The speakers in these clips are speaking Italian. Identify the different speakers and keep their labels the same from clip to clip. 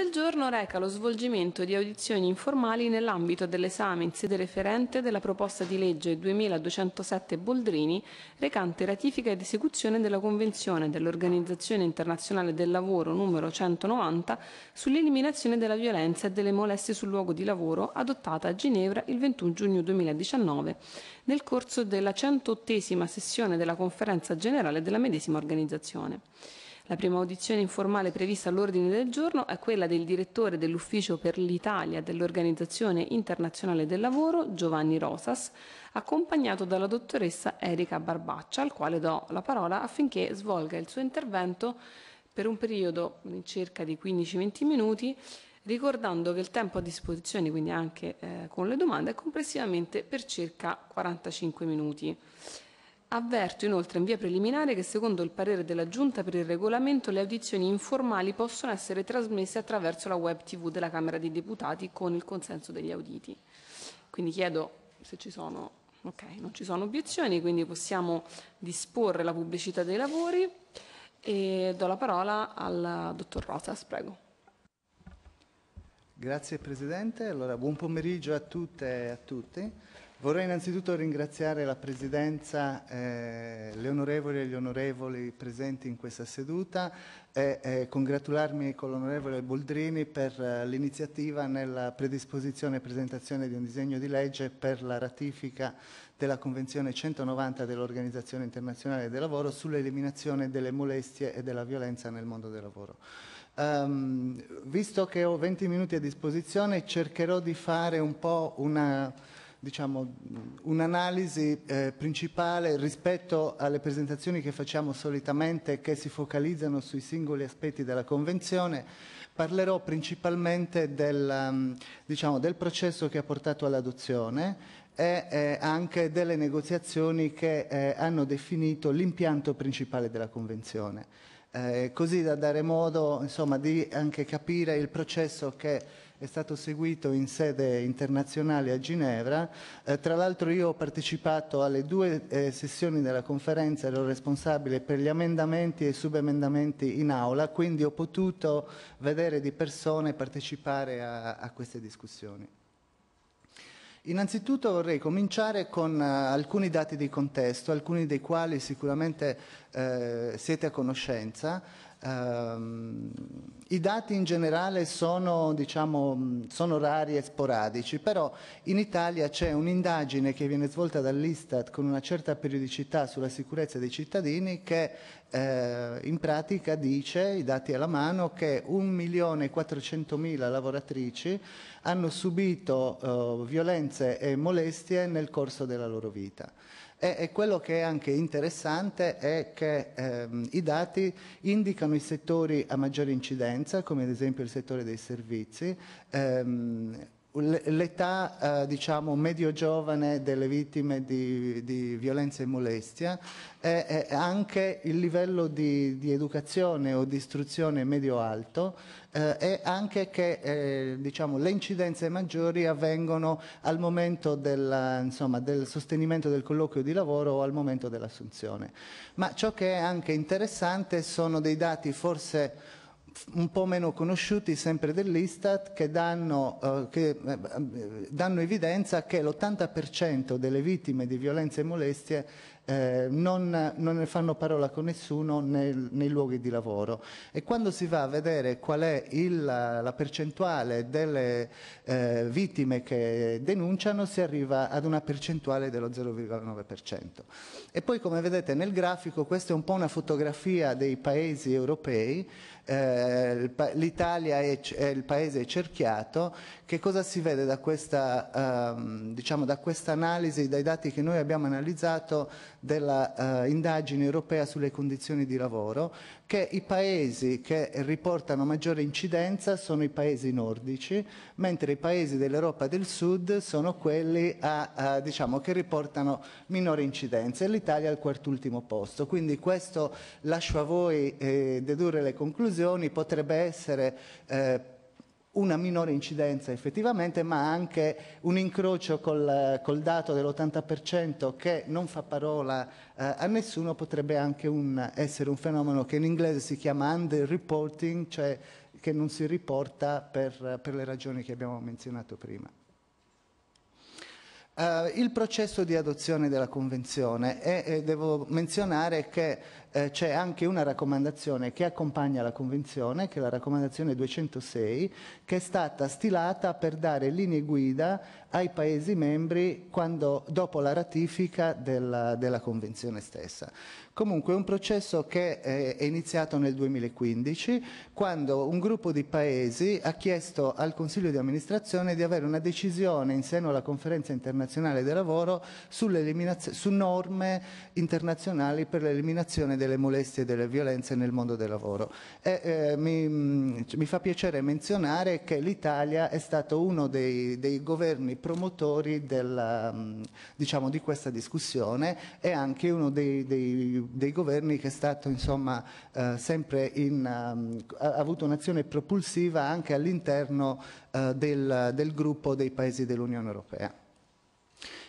Speaker 1: del giorno reca lo svolgimento di audizioni informali nell'ambito dell'esame in sede referente della proposta di legge 2207 Boldrini recante ratifica ed esecuzione della Convenzione dell'Organizzazione Internazionale del Lavoro numero 190 sull'eliminazione della violenza e delle molestie sul luogo di lavoro adottata a Ginevra il 21 giugno 2019 nel corso della 108 sessione della Conferenza Generale della medesima organizzazione. La prima audizione informale prevista all'ordine del giorno è quella del direttore dell'Ufficio per l'Italia dell'Organizzazione Internazionale del Lavoro, Giovanni Rosas, accompagnato dalla dottoressa Erika Barbaccia, al quale do la parola affinché svolga il suo intervento per un periodo di circa di 15-20 minuti ricordando che il tempo a disposizione, quindi anche eh, con le domande, è complessivamente per circa 45 minuti. Avverto inoltre in via preliminare che secondo il parere della Giunta per il regolamento le audizioni informali possono essere trasmesse attraverso la web tv della Camera dei Deputati con il consenso degli auditi. Quindi chiedo se ci sono, ok, non ci sono obiezioni, quindi possiamo disporre la pubblicità dei lavori e do la parola al dottor Rosas, prego.
Speaker 2: Grazie Presidente, allora buon pomeriggio a tutte e a tutti. Vorrei innanzitutto ringraziare la Presidenza, eh, le onorevoli e gli onorevoli presenti in questa seduta e eh, congratularmi con l'onorevole Boldrini per eh, l'iniziativa nella predisposizione e presentazione di un disegno di legge per la ratifica della Convenzione 190 dell'Organizzazione Internazionale del Lavoro sull'eliminazione delle molestie e della violenza nel mondo del lavoro. Um, visto che ho 20 minuti a disposizione cercherò di fare un po' una diciamo, un'analisi eh, principale rispetto alle presentazioni che facciamo solitamente che si focalizzano sui singoli aspetti della Convenzione, parlerò principalmente del, mm, diciamo, del processo che ha portato all'adozione e eh, anche delle negoziazioni che eh, hanno definito l'impianto principale della Convenzione, eh, così da dare modo insomma, di anche capire il processo che è stato seguito in sede internazionale a Ginevra. Eh, tra l'altro io ho partecipato alle due eh, sessioni della conferenza, ero responsabile per gli emendamenti e subemendamenti in aula, quindi ho potuto vedere di persone partecipare a, a queste discussioni. Innanzitutto vorrei cominciare con uh, alcuni dati di contesto, alcuni dei quali sicuramente eh, siete a conoscenza. Um, I dati in generale sono, diciamo, sono, rari e sporadici, però in Italia c'è un'indagine che viene svolta dall'Istat con una certa periodicità sulla sicurezza dei cittadini che eh, in pratica dice, i dati alla mano, che 1.400.000 lavoratrici hanno subito eh, violenze e molestie nel corso della loro vita. E, e quello che è anche interessante è che ehm, i dati indicano i settori a maggiore incidenza, come ad esempio il settore dei servizi, ehm, l'età eh, diciamo, medio giovane delle vittime di, di violenza e molestia e, anche il livello di, di, educazione o di istruzione medio alto eh, e anche che eh, diciamo, le incidenze maggiori avvengono al momento della, insomma, del sostenimento del colloquio di lavoro o al momento dell'assunzione ma ciò che è anche interessante sono dei dati forse un po' meno conosciuti sempre dell'Istat che danno, eh, che, eh, eh danno evidenza che l'80% delle vittime di violenze e molestie eh, non, non, ne fanno parola con nessuno nel, nei luoghi di lavoro e quando si va a vedere qual è il, la percentuale delle eh, vittime che denunciano si arriva ad una percentuale dello 0,9% e poi come vedete nel grafico questa è un po' una fotografia dei paesi europei eh, l'Italia è, è, il paese cerchiato, che cosa si vede da questa ehm, diciamo, da quest analisi, dai dati che noi abbiamo analizzato dell'indagine eh, europea sulle condizioni di lavoro? che i paesi che riportano maggiore incidenza sono i paesi nordici, mentre i paesi dell'Europa del Sud sono quelli a, a, diciamo, che riportano minore incidenza e l'Italia al quart'ultimo posto. Quindi questo lascio a voi eh, dedurre le conclusioni, potrebbe essere eh, una minore incidenza effettivamente, ma anche un incrocio col, col dato dell'80% che non fa parola eh, a nessuno, potrebbe anche un, essere un fenomeno che in inglese si chiama underreporting, cioè che non si riporta per, per le ragioni che abbiamo menzionato prima. Uh, il processo di adozione della Convenzione e, e eh, devo menzionare che eh, c'è anche una raccomandazione che accompagna la Convenzione, che è la raccomandazione 206, che è stata stilata per dare linee guida ai Paesi membri quando, dopo la ratifica della, della Convenzione stessa. Comunque è un processo che eh, è iniziato nel 2015 quando un gruppo di paesi ha chiesto al Consiglio di amministrazione di avere una decisione in seno alla Conferenza internazionale del lavoro su norme internazionali per l'eliminazione delle molestie e delle violenze nel mondo del lavoro. E, eh, mi, mm, mi, fa piacere menzionare che l'Italia è stato uno dei, dei governi promotori della, mm, diciamo, di questa discussione e anche uno dei, dei, dei governi che è stato insomma, eh, sempre in, ha, mm, ha avuto un'azione propulsiva anche all'interno eh, del, del gruppo dei paesi dell'Unione Europea.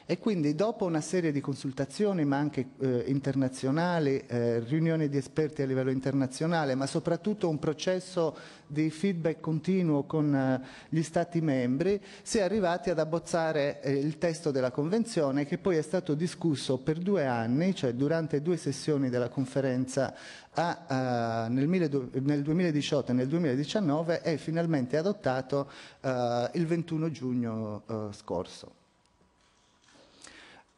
Speaker 2: E quindi dopo una serie di consultazioni, ma anche eh, internazionali, eh, riunioni di esperti a livello internazionale, ma soprattutto un processo di feedback continuo con eh, gli Stati membri, si è arrivati ad abbozzare eh, il testo della Convenzione che poi è stato discusso per due anni, cioè durante due sessioni della conferenza a, uh, nel, mille, nel, 2018 e nel 2019 e finalmente adottato uh, il 21 giugno uh, scorso.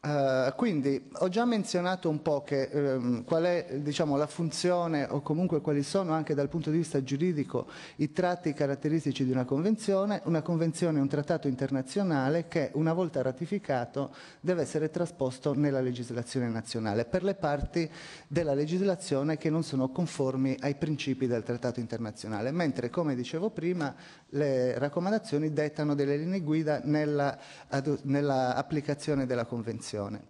Speaker 2: Eh, quindi ho già menzionato un po' che, um, qual è diciamo, la funzione o comunque quali sono anche dal punto di vista giuridico i tratti caratteristici di una convenzione. Una convenzione è un trattato internazionale che una volta ratificato deve essere trasposto nella legislazione nazionale per le parti della legislazione che non sono conformi ai principi del trattato internazionale, mentre come dicevo prima le raccomandazioni dettano delle linee guida nella, nella applicazione della convenzione. Convenzione?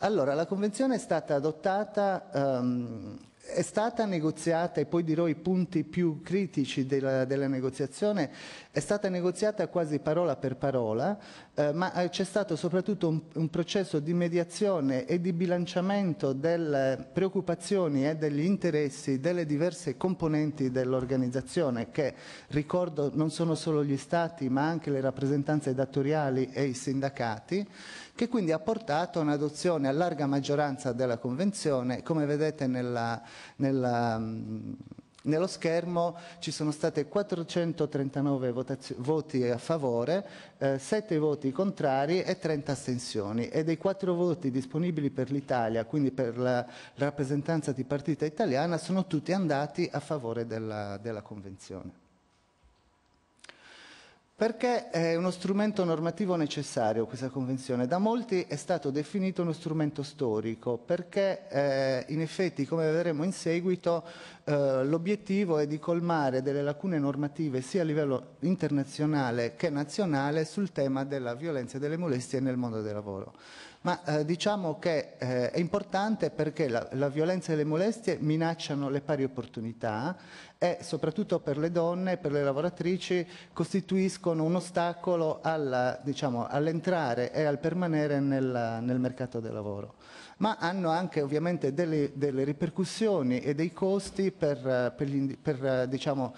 Speaker 2: Allora, la Convenzione è stata adottata, um, è stata negoziata, e poi dirò i punti più critici della, della negoziazione, è stata negoziata quasi parola per parola, eh, ma eh, c'è stato soprattutto un, un, processo di mediazione e di bilanciamento delle preoccupazioni e degli interessi delle diverse componenti dell'organizzazione, che ricordo non sono solo gli Stati, ma anche le rappresentanze datoriali e i sindacati, che quindi ha portato a un'adozione a larga maggioranza della Convenzione, come vedete nella, nella, mm, nello schermo ci sono state 439 voti a favore, eh, 7 voti contrari e 30 astensioni e dei 4 voti disponibili per l'Italia, quindi per la, la rappresentanza di partita italiana, sono tutti andati a favore della, della Convenzione. Perché è uno strumento normativo necessario questa Convenzione? Da molti è stato definito uno strumento storico, perché eh, in effetti, come vedremo in seguito, eh, l'obiettivo è di colmare delle lacune normative sia a livello internazionale che nazionale sul tema della violenza e delle molestie nel mondo del lavoro ma eh, diciamo che eh, è importante perché la, la, violenza e le molestie minacciano le pari opportunità e soprattutto per le donne e per le lavoratrici costituiscono un ostacolo alla, diciamo, all'entrare e al permanere nel, nel mercato del lavoro ma hanno anche ovviamente delle, delle, ripercussioni e dei costi per, per, gli, per diciamo,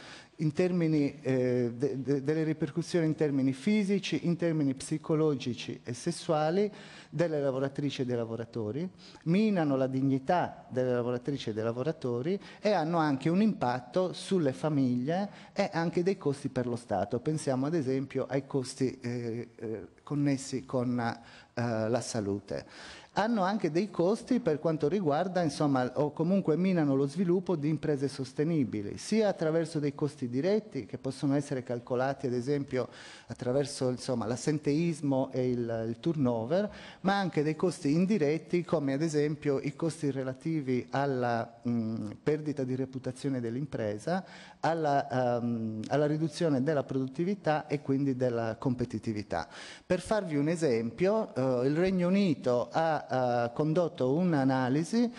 Speaker 2: termini, eh, de, de, delle ripercussioni in termini fisici, in termini psicologici e sessuali delle lavoratrici e dei lavoratori, minano la dignità delle lavoratrici e dei lavoratori e hanno anche un impatto sulle famiglie e anche dei costi per lo Stato. Pensiamo ad esempio ai costi eh, eh connessi con eh, la salute hanno anche dei costi per quanto riguarda, insomma, o comunque minano lo sviluppo di imprese sostenibili, sia attraverso dei costi diretti che possono essere calcolati ad esempio attraverso l'assenteismo e il, il turnover, ma anche dei costi indiretti come ad esempio i costi relativi alla mh, perdita di reputazione dell'impresa, alla, um, alla riduzione della produttività e quindi della competitività. Per farvi un esempio, eh, il Regno Unito ha eh, condotto un'analisi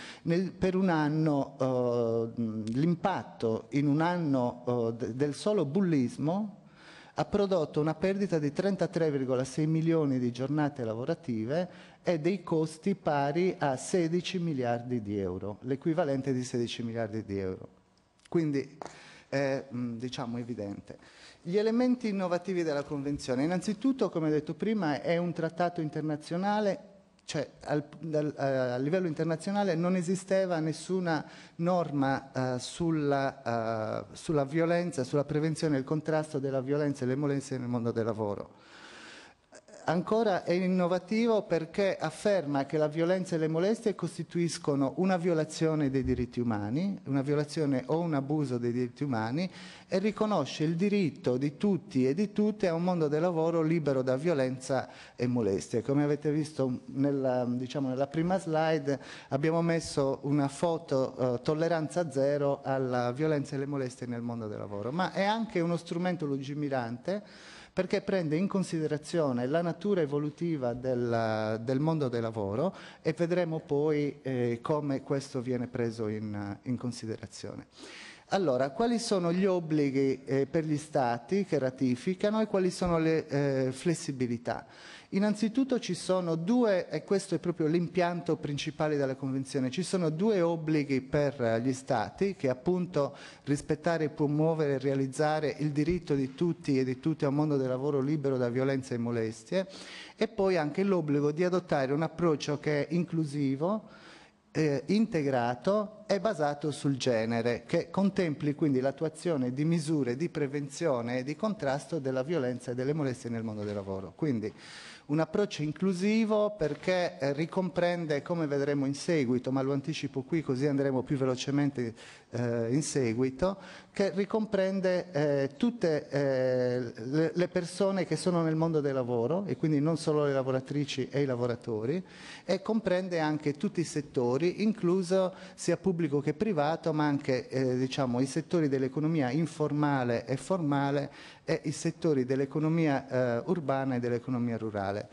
Speaker 2: per un anno, eh, l'impatto in un anno eh, del solo bullismo ha prodotto una perdita di 33,6 milioni di giornate lavorative e dei costi pari a 16 miliardi di euro, l'equivalente di 16 miliardi di euro. Quindi è mm, diciamo, evidente. Gli elementi innovativi della Convenzione. Innanzitutto, come detto prima, è un trattato internazionale cioè al, dal, eh, a livello internazionale non esisteva nessuna norma eh, sulla, eh, sulla, violenza, sulla prevenzione e il contrasto della violenza e le molestie nel mondo del lavoro. Ancora è innovativo perché afferma che la violenza e le molestie costituiscono una violazione dei diritti umani, una violazione o un abuso dei diritti umani e riconosce il diritto di tutti e di tutte a un mondo del lavoro libero da violenza e molestie. Come avete visto nella, diciamo, nella prima slide abbiamo messo una foto eh, tolleranza zero alla violenza e le molestie nel mondo del lavoro, ma è anche uno strumento lungimirante perché prende in considerazione la natura evolutiva del, del mondo del lavoro e vedremo poi eh, come questo viene preso in, in considerazione. Allora, quali sono gli obblighi eh, per gli Stati che ratificano e quali sono le eh, flessibilità? Innanzitutto ci sono due, e questo è proprio l'impianto principale della Convenzione, ci sono due obblighi per eh, gli Stati che appunto rispettare, promuovere e realizzare il diritto di tutti e di tutti a un mondo del lavoro libero da violenze e molestie e poi anche l'obbligo di adottare un approccio che è inclusivo, eh, integrato e basato sul genere, che contempli quindi l'attuazione di misure di prevenzione e di contrasto della violenza e delle molestie nel mondo del lavoro. Quindi un approccio inclusivo perché eh, ricomprende, come vedremo in seguito, ma lo anticipo qui così andremo più velocemente eh, in seguito, che ricomprende eh, tutte eh, le, persone che sono nel mondo del lavoro e quindi non solo le lavoratrici e i lavoratori e comprende anche tutti i settori, incluso sia pubblico che privato, ma anche eh, diciamo, i settori dell'economia informale e formale e i settori dell'economia eh, urbana e dell'economia rurale.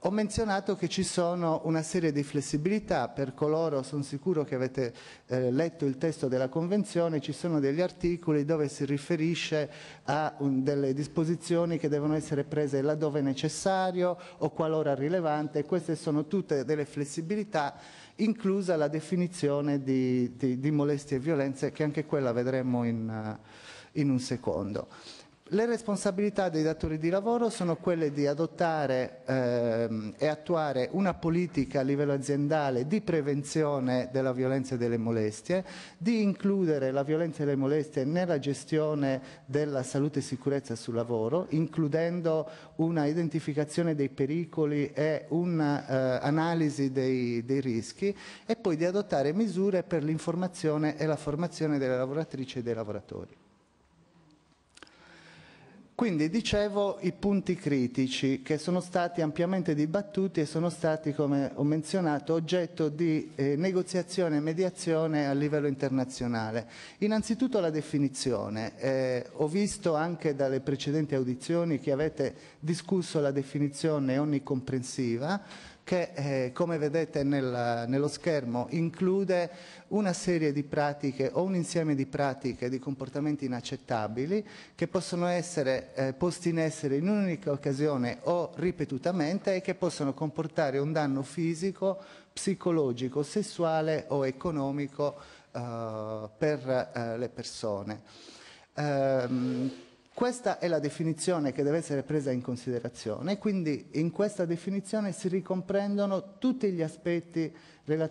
Speaker 2: Ho menzionato che ci sono una serie di flessibilità per coloro, sono sicuro che avete eh, letto il testo della Convenzione, ci sono degli articoli dove si riferisce a un, delle disposizioni che devono essere prese laddove necessario o qualora rilevante, queste sono tutte delle flessibilità inclusa la definizione di, di, di molestie e violenze che anche quella vedremo in, eh, in un secondo. Le responsabilità dei datori di lavoro sono quelle di adottare ehm, e attuare una politica a livello aziendale di prevenzione della violenza e delle molestie, di includere la violenza e le molestie nella gestione della salute e sicurezza sul lavoro, includendo una identificazione dei pericoli e un'analisi eh, dei, dei rischi e poi di adottare misure per l'informazione e la formazione delle lavoratrici e dei lavoratori. Quindi dicevo i punti critici che sono stati ampiamente dibattuti e sono stati, come ho menzionato, oggetto di eh, negoziazione e mediazione a livello internazionale. Innanzitutto la definizione. Eh, ho visto anche dalle precedenti audizioni che avete discusso la definizione onnicomprensiva, che eh, come vedete nel, nello schermo include una serie di pratiche o un insieme di pratiche di comportamenti inaccettabili che possono essere eh, posti in essere in un'unica occasione o ripetutamente e che possono comportare un danno fisico, psicologico, sessuale o economico eh, per eh, le persone. Um, questa è la definizione che deve essere presa in considerazione e quindi in questa definizione si ricomprendono tutti gli aspetti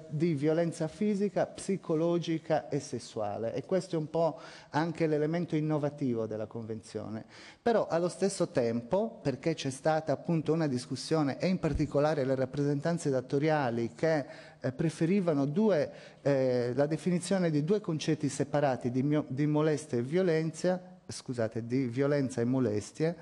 Speaker 2: di violenza fisica, psicologica e sessuale e questo è un po' anche l'elemento innovativo della Convenzione. Però allo stesso tempo, perché c'è stata appunto una discussione e in particolare le rappresentanze datoriali che eh, preferivano due, eh, la definizione di due concetti separati di, di molestia e violenza, scusate, di violenza e molestie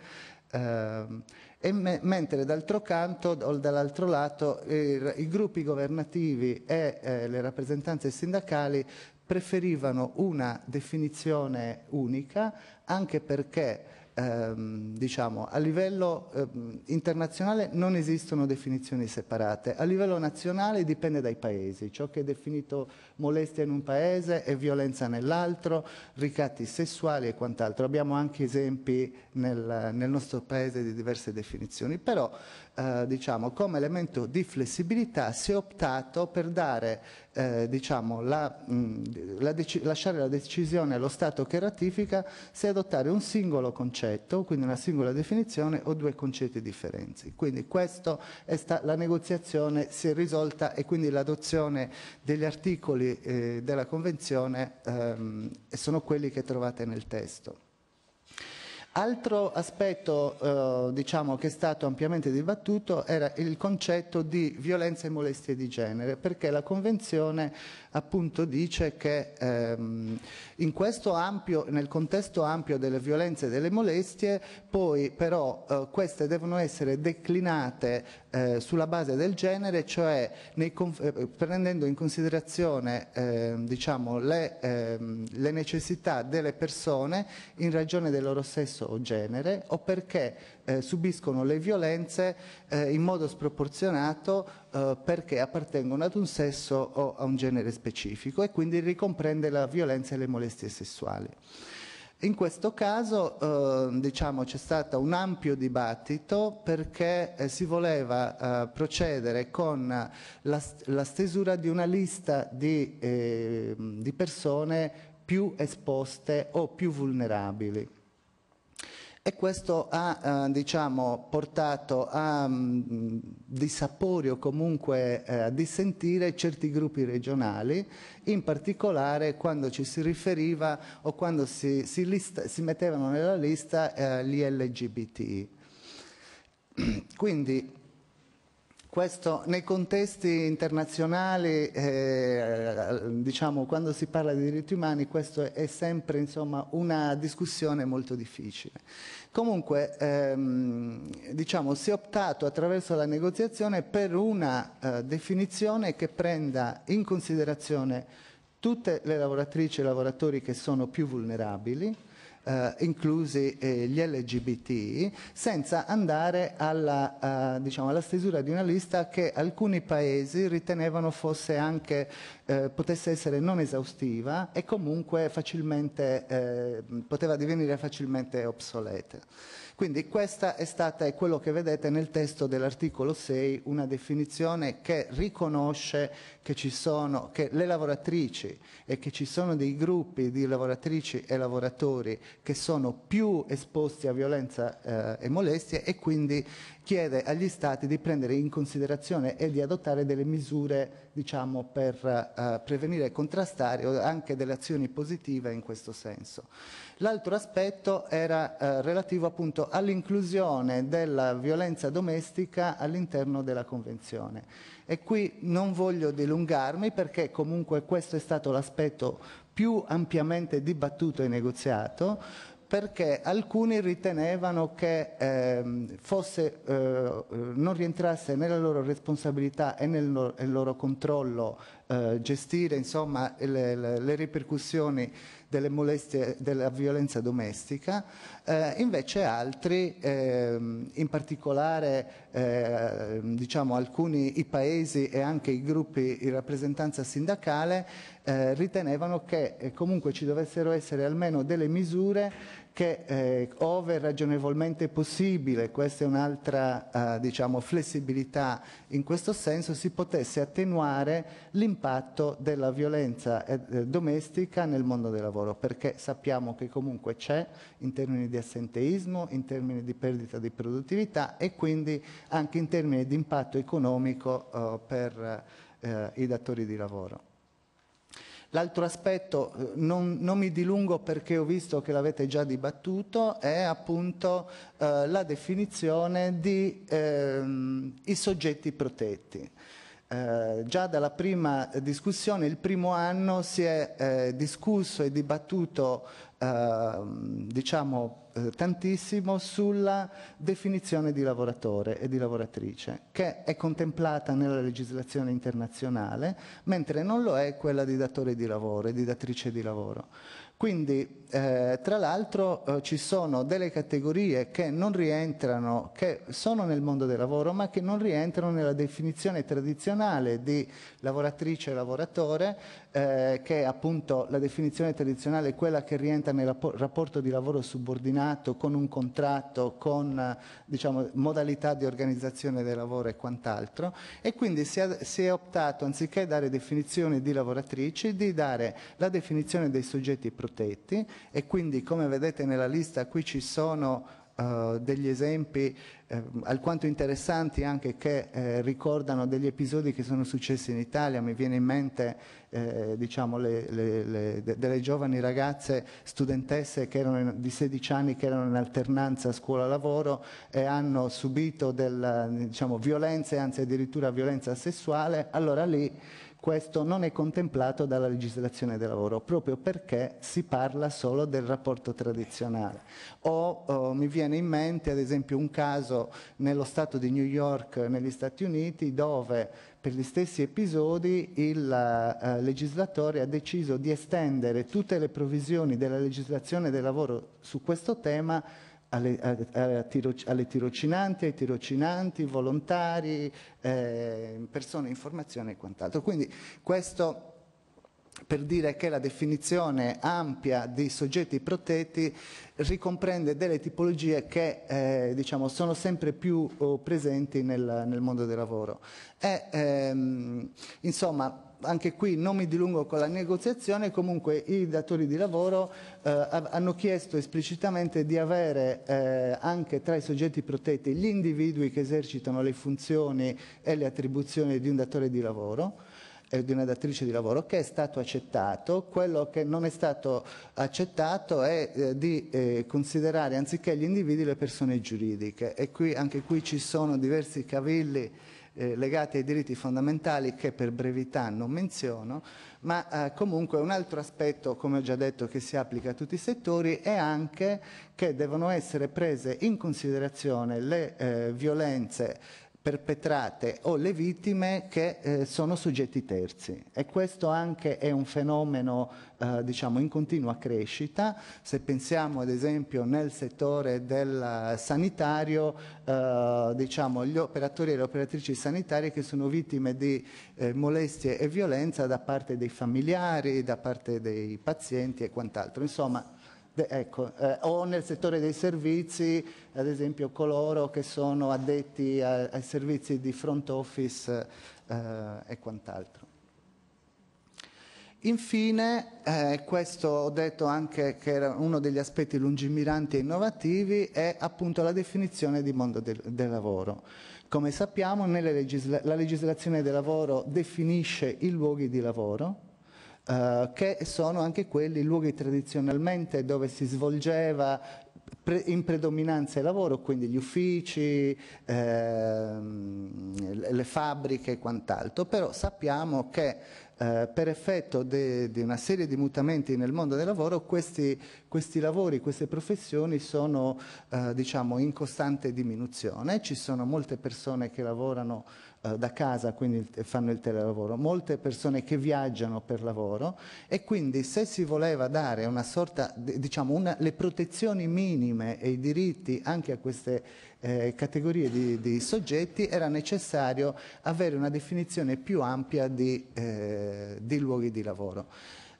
Speaker 2: ehm, e me mentre d'altro canto o dall'altro lato eh, i gruppi governativi e eh, le rappresentanze sindacali preferivano una definizione unica anche perché ehm, diciamo, a livello ehm, internazionale non esistono definizioni separate, a livello nazionale dipende dai paesi, ciò che è definito molestia in un paese e violenza nell'altro, ricatti sessuali e quant'altro. Abbiamo anche esempi nel, nel, nostro paese di diverse definizioni, però eh, diciamo, come elemento di flessibilità si è optato per dare, eh, diciamo, la, mh, la lasciare la decisione allo Stato che ratifica se adottare un singolo concetto, quindi una singola definizione o due concetti differenti. Quindi la negoziazione si è risolta e quindi l'adozione degli articoli articoli eh, della Convenzione ehm, e sono quelli che trovate nel testo. Altro aspetto eh, diciamo, che è stato ampiamente dibattuto era il concetto di violenza e molestie di genere, perché la Convenzione appunto dice che ehm, ampio, nel contesto ampio delle violenze e delle molestie poi però eh, queste devono essere declinate eh, sulla base del genere, cioè eh, prendendo in considerazione ehm, diciamo, le, ehm, le necessità delle persone in ragione del loro sesso sesso o genere o perché eh, subiscono le violenze eh, in modo sproporzionato eh, perché appartengono ad un sesso o a un genere specifico e quindi ricomprende la violenza e le molestie sessuali. In questo caso eh, diciamo, c'è stato un ampio dibattito perché eh, si voleva eh, procedere con la, la, stesura di una lista di, ehm, di persone più esposte o più vulnerabili e questo ha eh, diciamo, portato a mh, mm, dissapori o comunque eh, a dissentire certi gruppi regionali, in particolare quando ci si riferiva o quando si, si, lista, si mettevano nella lista eh, gli LGBT. Quindi questo nei contesti internazionali, eh, diciamo, quando si parla di diritti umani, questa è sempre insomma, una discussione molto difficile. Comunque, ehm, diciamo, si è optato attraverso la negoziazione per una eh, definizione che prenda in considerazione tutte le lavoratrici e lavoratori che sono più vulnerabili, eh, inclusi eh, gli LGBT, senza andare alla, eh, diciamo, alla, stesura di una lista che alcuni paesi ritenevano fosse anche, eh, potesse essere non esaustiva e comunque facilmente, eh, poteva divenire facilmente obsoleta. Quindi questa è stata, è quello che vedete nel testo dell'articolo 6, una definizione che riconosce che ci sono, che le lavoratrici e che ci sono dei gruppi di lavoratrici e lavoratori che sono più esposti a violenza eh, e molestie e quindi chiede agli Stati di prendere in considerazione e di adottare delle misure diciamo, per eh, prevenire e contrastare o anche delle azioni positive in questo senso. L'altro aspetto era eh, relativo appunto all'inclusione della violenza domestica all'interno della Convenzione. E qui non voglio dilungarmi perché comunque questo è stato l'aspetto più ampiamente dibattuto e negoziato, perché alcuni ritenevano che eh, fosse, eh, non rientrasse nella loro responsabilità e nel, nel loro controllo eh, gestire insomma, le, le, ripercussioni delle molestie, della violenza domestica, eh, invece altri, eh, in particolare eh, diciamo, alcuni i paesi e anche i gruppi in rappresentanza sindacale eh, ritenevano che comunque ci dovessero essere almeno delle misure che eh, ove ragionevolmente possibile, questa è un'altra eh, diciamo, flessibilità in questo senso, si potesse attenuare l'impatto della violenza eh, domestica nel mondo del lavoro, perché sappiamo che comunque c'è in termini di assenteismo, in termini di perdita di produttività e quindi anche in termini di impatto economico eh, per eh, i datori di lavoro. L'altro aspetto, eh, non, non, mi dilungo perché ho visto che l'avete già dibattuto, è appunto eh, la definizione di ehm, i soggetti protetti. Eh, già dalla prima discussione, il primo anno, si è eh, discusso e dibattuto ehm, diciamo, eh, diciamo, tantissimo sulla definizione di lavoratore e di lavoratrice, che è contemplata nella legislazione internazionale, mentre non lo è quella di datore di lavoro e di datrice di lavoro. Quindi eh, tra l'altro eh, ci sono delle categorie che non rientrano, che sono nel mondo del lavoro ma che non rientrano nella definizione tradizionale di lavoratrice e lavoratore, eh, che è appunto la definizione tradizionale è quella che rientra nel rapporto, rapporto di lavoro subordinato con un contratto, con diciamo, modalità di organizzazione del lavoro e quant'altro e quindi si è, si è optato anziché dare definizione di lavoratrice, di dare la definizione dei soggetti protetti e quindi come vedete nella lista qui ci sono Uh, degli esempi eh, alquanto interessanti anche che eh, ricordano degli episodi che sono successi in Italia, mi viene in mente eh, diciamo le, le, le, de, delle giovani ragazze studentesse in, di 16 anni che erano in alternanza scuola-lavoro e hanno subito della, diciamo, violenze, anzi addirittura violenza sessuale, allora lì questo non è contemplato dalla legislazione del lavoro, proprio perché si parla solo del rapporto tradizionale. O oh, mi viene in mente ad esempio un caso nello Stato di New York, negli Stati Uniti, dove per gli stessi episodi il eh, legislatore ha deciso di estendere tutte le provisioni della legislazione del lavoro su questo tema alle, alle, alle tirocinanti, ai tirocinanti, volontari, eh, persone in formazione e quant'altro. Quindi questo per dire che la definizione ampia di soggetti protetti ricomprende delle tipologie che eh, diciamo, sono sempre più oh, presenti nel, nel, mondo del lavoro. E, ehm, insomma, anche qui non mi dilungo con la negoziazione, comunque i datori di lavoro eh, hanno chiesto esplicitamente di avere eh, anche tra i soggetti protetti gli individui che esercitano le funzioni e le attribuzioni di un datore di lavoro e eh, di una datrice di lavoro che è stato accettato, quello che non è stato accettato è eh, di eh, considerare anziché gli individui le persone giuridiche e qui, anche qui ci sono diversi cavilli eh, legati ai diritti fondamentali che per brevità non menziono, ma eh, comunque un altro aspetto, come ho già detto, che si applica a tutti i settori è anche che devono essere prese in considerazione le eh, violenze perpetrate o le vittime che eh, sono soggetti terzi e questo anche è un fenomeno eh, diciamo in continua crescita se pensiamo ad esempio nel settore del sanitario eh, diciamo gli operatori e le operatrici sanitarie che sono vittime di eh, molestie e violenza da parte dei familiari da parte dei pazienti e quant'altro insomma ecco, eh, o nel settore dei servizi, ad esempio coloro che sono addetti a, ai servizi di front office eh, e quant'altro. Infine, eh, questo ho detto anche che era uno degli aspetti lungimiranti e innovativi, è appunto la definizione di mondo del, del lavoro. Come sappiamo, legisla la legislazione del lavoro definisce i luoghi di lavoro, eh, che sono anche quelli luoghi tradizionalmente dove si svolgeva pre in predominanza il lavoro, quindi gli uffici, ehm, le fabbriche e quant'altro, però sappiamo che eh, per effetto di una serie di mutamenti nel mondo del lavoro questi, questi lavori, queste professioni sono eh, diciamo in costante diminuzione, ci sono molte persone che lavorano eh, da casa, quindi fanno il telelavoro, molte persone che viaggiano per lavoro e quindi se si voleva dare una sorta, diciamo, una, le protezioni minime e i diritti anche a queste eh, categorie di, di, soggetti era necessario avere una definizione più ampia di, eh, di luoghi di lavoro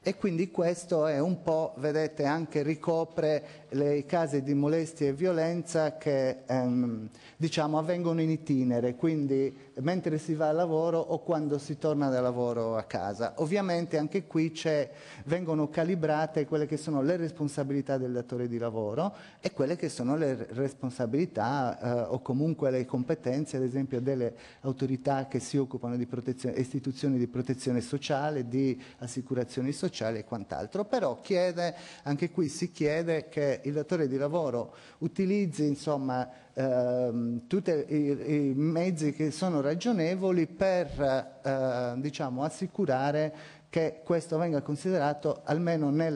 Speaker 2: e quindi questo è un po', vedete, anche ricopre i casi di molestie e violenza che ehm, diciamo, avvengono in itinere, quindi mentre si va al lavoro o quando si torna da lavoro a casa. Ovviamente anche qui vengono calibrate quelle che sono le responsabilità del datore di lavoro e quelle che sono le responsabilità eh, o comunque le competenze, ad esempio, delle autorità che si occupano di istituzioni di protezione sociale, di assicurazioni sociali, sociale e quant'altro, però chiede, anche qui si chiede che il datore di lavoro utilizzi insomma, ehm, tutti i, i, mezzi che sono ragionevoli per eh, diciamo, assicurare che questo venga considerato almeno nei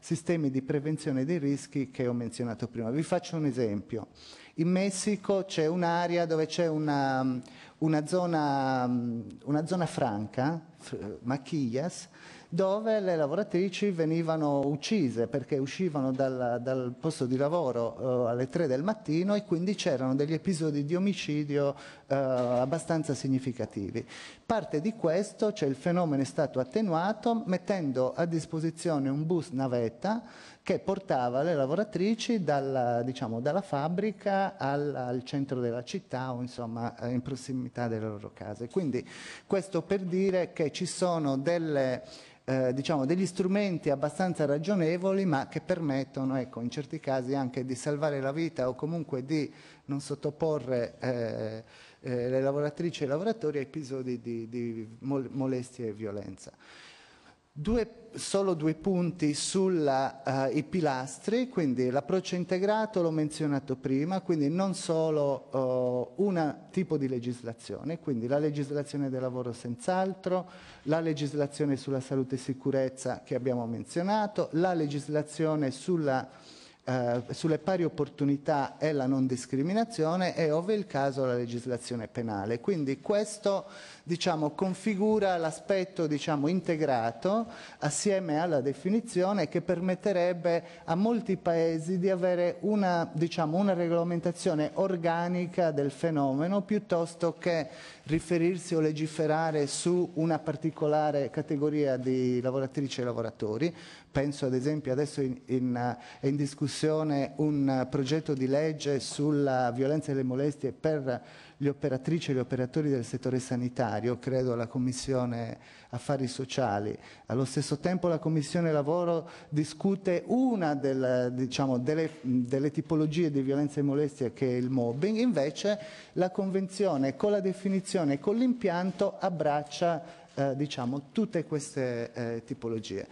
Speaker 2: sistemi di prevenzione dei rischi che ho menzionato prima. Vi faccio un esempio. In Messico c'è un'area dove c'è una, una, zona, una zona franca, maquillas, dove le lavoratrici venivano uccise perché uscivano dal, dal posto di lavoro eh, alle 3 del mattino e quindi c'erano degli episodi di omicidio eh, abbastanza significativi. Parte di questo, cioè il fenomeno è stato attenuato mettendo a disposizione un bus navetta che portava le lavoratrici dalla, diciamo, dalla fabbrica al, al, centro della città o insomma in prossimità delle loro case. Quindi questo per dire che ci sono delle eh, diciamo, degli strumenti abbastanza ragionevoli ma che permettono ecco, in certi casi anche di salvare la vita o comunque di non sottoporre eh, eh, le lavoratrici e i lavoratori a episodi di, di molestie e violenza. Due, solo due punti sui eh, uh, pilastri, quindi l'approccio integrato l'ho menzionato prima, quindi non solo uh, eh, un tipo di legislazione, quindi la legislazione del lavoro senz'altro, la legislazione sulla salute e sicurezza che abbiamo menzionato, la legislazione sulla, uh, sulle pari opportunità e la non discriminazione e, ove il caso, la legislazione penale. Quindi questo diciamo, configura l'aspetto diciamo, integrato assieme alla definizione che permetterebbe a molti paesi di avere una, diciamo, una regolamentazione organica del fenomeno piuttosto che riferirsi o legiferare su una particolare categoria di lavoratrici e lavoratori. Penso ad esempio adesso in, in, è in discussione un progetto di legge sulla violenza e le molestie per le operatrici e gli operatori del settore sanitario, credo alla Commissione Affari Sociali. Allo stesso tempo la Commissione Lavoro discute una della, diciamo, delle, delle, tipologie di violenza e molestia che è il mobbing, invece la Convenzione con la definizione e con l'impianto abbraccia eh, diciamo, tutte queste eh, tipologie.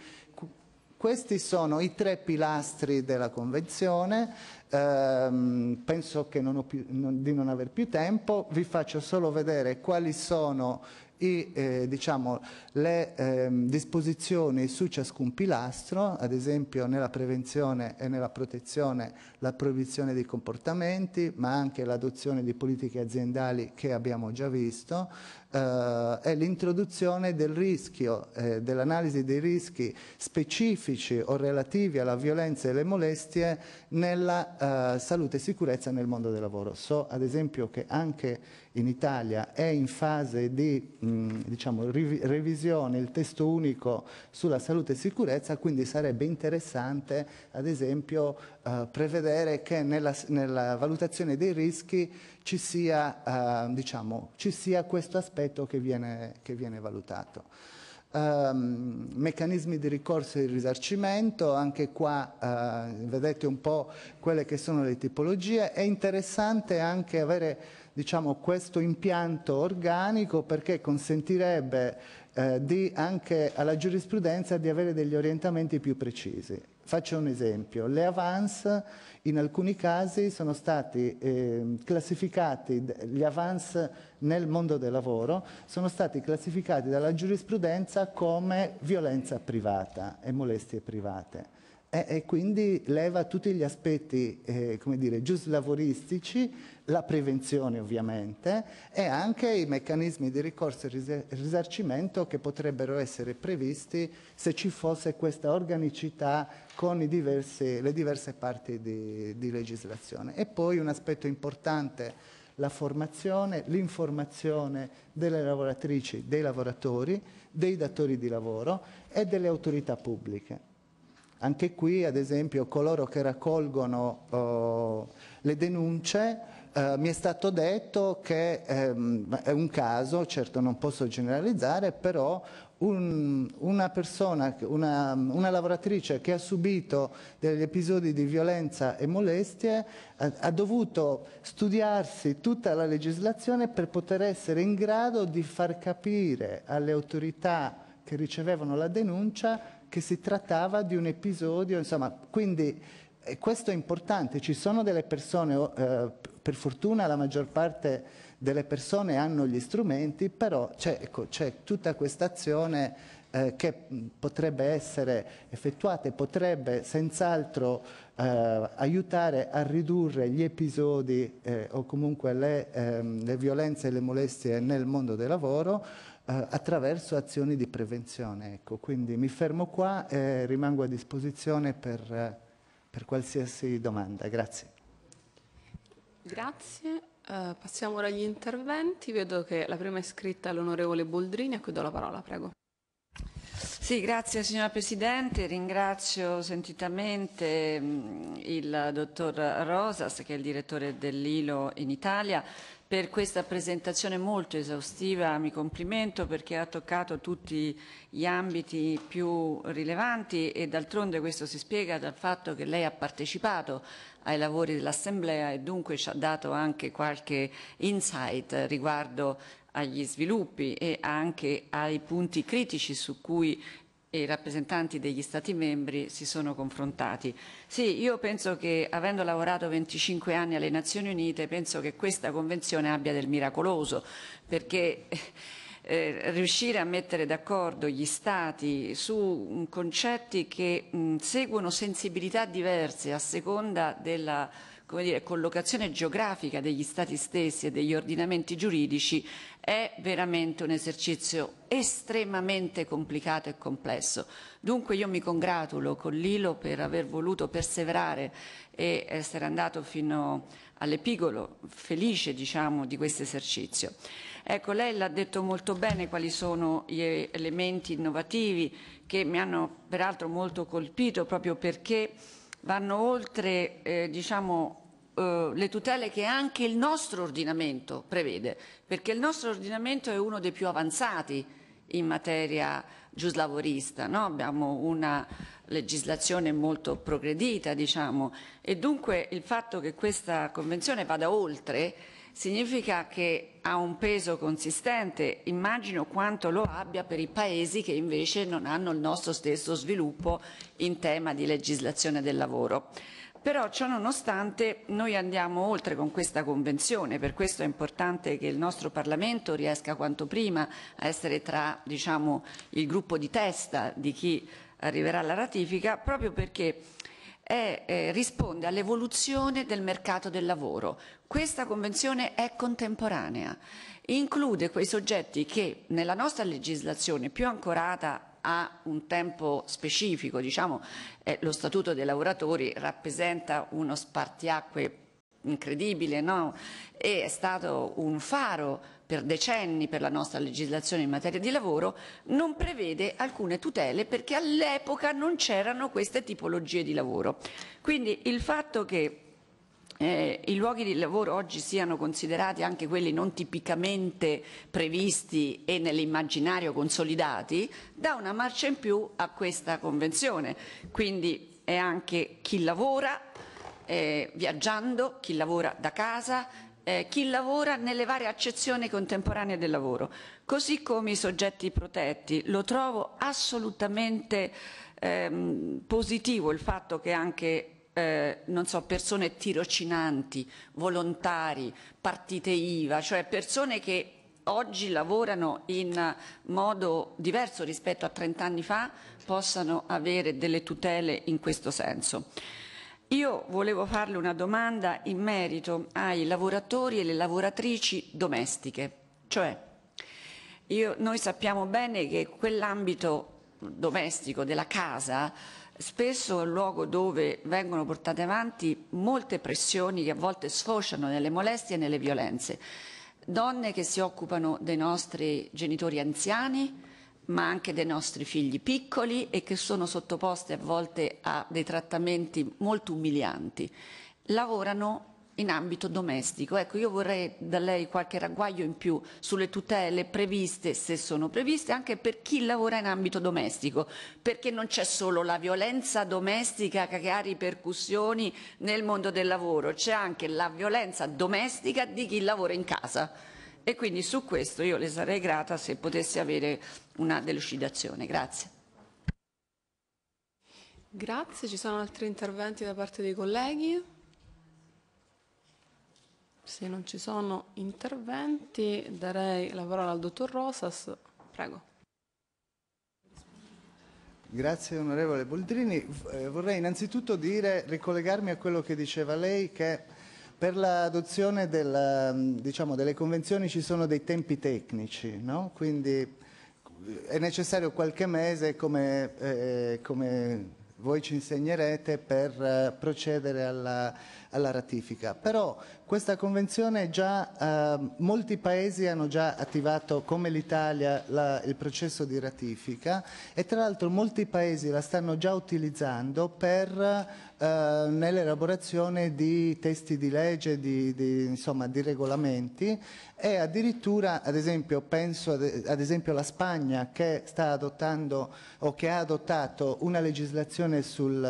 Speaker 2: Questi sono i tre pilastri della Convenzione, ehm, penso non più, non, di non aver più tempo, vi faccio solo vedere quali sono i, eh, diciamo, le eh, disposizioni su ciascun pilastro, ad esempio nella prevenzione e nella protezione la proibizione dei comportamenti, ma anche l'adozione di politiche aziendali che abbiamo già visto, eh, è l'introduzione del rischio, eh, dell'analisi dei rischi specifici o relativi alla violenza e alle molestie nella eh, salute e sicurezza nel mondo del lavoro. So ad esempio che anche in Italia è in fase di mh, mm, diciamo, revisione il testo unico sulla salute e sicurezza, quindi sarebbe interessante ad esempio eh, prevedere che nella, nella valutazione dei rischi ci sia, eh, diciamo, ci sia questo aspetto che viene, che viene valutato. Um, meccanismi di ricorso e di risarcimento, anche qua uh, vedete un po' quelle che sono le tipologie, è interessante anche avere diciamo, questo impianto organico perché consentirebbe eh, di, anche alla giurisprudenza di avere degli orientamenti più precisi. Faccio un esempio, le avance in alcuni casi sono stati eh, classificati, gli avance nel mondo del lavoro sono stati classificati dalla giurisprudenza come violenza privata e molestie private e, eh, e quindi leva tutti gli aspetti, eh, come dire, giuslavoristici, la prevenzione ovviamente e anche i meccanismi di ricorso e risarcimento che potrebbero essere previsti se ci fosse questa organicità con diversi, le diverse parti di, di legislazione. E poi un aspetto importante la formazione, l'informazione delle lavoratrici, dei lavoratori, dei datori di lavoro e delle autorità pubbliche. Anche qui, ad esempio, coloro che raccolgono oh, le denunce Uh, mi è stato detto che um, è un caso, certo non posso generalizzare, però un, una persona, una, una, lavoratrice che ha subito degli episodi di violenza e molestie ha, eh, ha, dovuto studiarsi tutta la legislazione per poter essere in grado di far capire alle autorità che ricevevano la denuncia che si trattava di un episodio, insomma, quindi eh, questo è importante, ci sono delle persone, eh, per fortuna la maggior parte delle persone hanno gli strumenti, però c'è, ecco, tutta questa azione eh, che potrebbe essere effettuata e potrebbe senz'altro eh, aiutare a ridurre gli episodi eh, o comunque le, ehm, le violenze e le molestie nel mondo del lavoro eh, attraverso azioni di prevenzione. Ecco. Quindi mi fermo qua e rimango a disposizione per, eh, per qualsiasi domanda. Grazie.
Speaker 1: Grazie. Uh, passiamo ora agli interventi. Vedo che la prima è scritta l'onorevole Boldrini, a cui do la parola, prego. Sì, grazie signora
Speaker 3: Presidente, ringrazio sentitamente mh, mm, il dottor Rosas che è il direttore dell'ILO in Italia per questa presentazione molto esaustiva, mi complimento perché ha toccato tutti gli ambiti più rilevanti e d'altronde questo si spiega dal fatto che lei ha partecipato ai lavori dell'Assemblea e dunque ci ha dato anche qualche insight riguardo agli sviluppi e anche ai punti critici su cui e i rappresentanti degli Stati membri si sono confrontati. Sì, io penso che avendo lavorato 25 anni alle Nazioni Unite, penso che questa Convenzione abbia del miracoloso, perché... Eh, riuscire a mettere d'accordo gli Stati su mm, concetti che mh, mm, seguono sensibilità diverse a seconda della dire, collocazione geografica degli Stati stessi e degli ordinamenti giuridici è veramente un esercizio estremamente complicato e complesso. Dunque io mi congratulo con Lilo per aver voluto perseverare e essere andato fino all'epigolo felice diciamo, di questo esercizio. Ecco, lei l'ha detto molto bene quali sono gli elementi innovativi che mi hanno peraltro molto colpito proprio perché vanno oltre eh, diciamo, eh, le tutele che anche il nostro ordinamento prevede, perché il nostro ordinamento è uno dei più avanzati in materia giuslavorista, no? abbiamo una legislazione molto progredita diciamo, e dunque il fatto che questa convenzione vada oltre significa che ha un peso consistente, immagino quanto lo abbia per i paesi che invece non hanno il nostro stesso sviluppo in tema di legislazione del lavoro però ciò nonostante noi andiamo oltre con questa convenzione, per questo è importante che il nostro Parlamento riesca quanto prima a essere tra diciamo, il gruppo di testa di chi arriverà alla ratifica, proprio perché è, eh, risponde all'evoluzione del mercato del lavoro. Questa convenzione è contemporanea, include quei soggetti che nella nostra legislazione più ancorata ha un tempo specifico, diciamo, eh, lo Statuto dei lavoratori rappresenta uno spartiacque incredibile no? e è stato un faro per decenni per la nostra legislazione in materia di lavoro, non prevede alcune tutele perché all'epoca non c'erano queste tipologie di lavoro. Quindi il fatto che eh, i luoghi di lavoro oggi siano considerati anche quelli non tipicamente previsti e nell'immaginario consolidati, dà una marcia in più a questa convenzione. Quindi è anche chi lavora eh, viaggiando, chi lavora da casa, eh, chi lavora nelle varie accezioni contemporanee del lavoro, così come i soggetti protetti. Lo trovo assolutamente ehm, positivo il fatto che anche eh, non so, persone tirocinanti, volontari, partite IVA, cioè persone che oggi lavorano in modo diverso rispetto a 30 anni fa possano avere delle tutele in questo senso. Io volevo farle una domanda in merito ai lavoratori e le lavoratrici domestiche, cioè io, noi sappiamo bene che quell'ambito domestico della casa spesso è il luogo dove vengono portate avanti molte pressioni che a volte sfociano nelle molestie e nelle violenze. Donne che si occupano dei nostri genitori anziani, ma anche dei nostri figli piccoli e che sono sottoposte a volte a dei trattamenti molto umilianti. Lavorano in ambito domestico. Ecco, io vorrei da lei qualche ragguaglio in più sulle tutele previste, se sono previste, anche per chi lavora in ambito domestico, perché non c'è solo la violenza domestica che ha ripercussioni nel mondo del lavoro, c'è anche la violenza domestica di chi lavora in casa. E quindi su questo io le sarei grata se potesse avere una delucidazione. Grazie.
Speaker 1: Grazie, ci sono altri interventi da parte dei colleghi? Se non ci sono interventi, darei la parola al dottor Rosas. Prego.
Speaker 2: Grazie onorevole Boldrini. Eh, vorrei innanzitutto dire, ricollegarmi a quello che diceva lei, che per l'adozione mm, diciamo, delle convenzioni ci sono dei tempi tecnici, no? quindi eh, è necessario qualche mese, come, eh, eh come voi ci insegnerete, per procedere alla, alla ratifica. Però questa convenzione già, eh, molti paesi hanno già attivato, come l'Italia, il processo di ratifica e tra l'altro molti paesi la stanno già utilizzando per, eh, nell'elaborazione di testi di legge, di, di, insomma, di, regolamenti e addirittura, ad esempio, penso ad esempio alla Spagna che sta adottando o che ha adottato una legislazione sul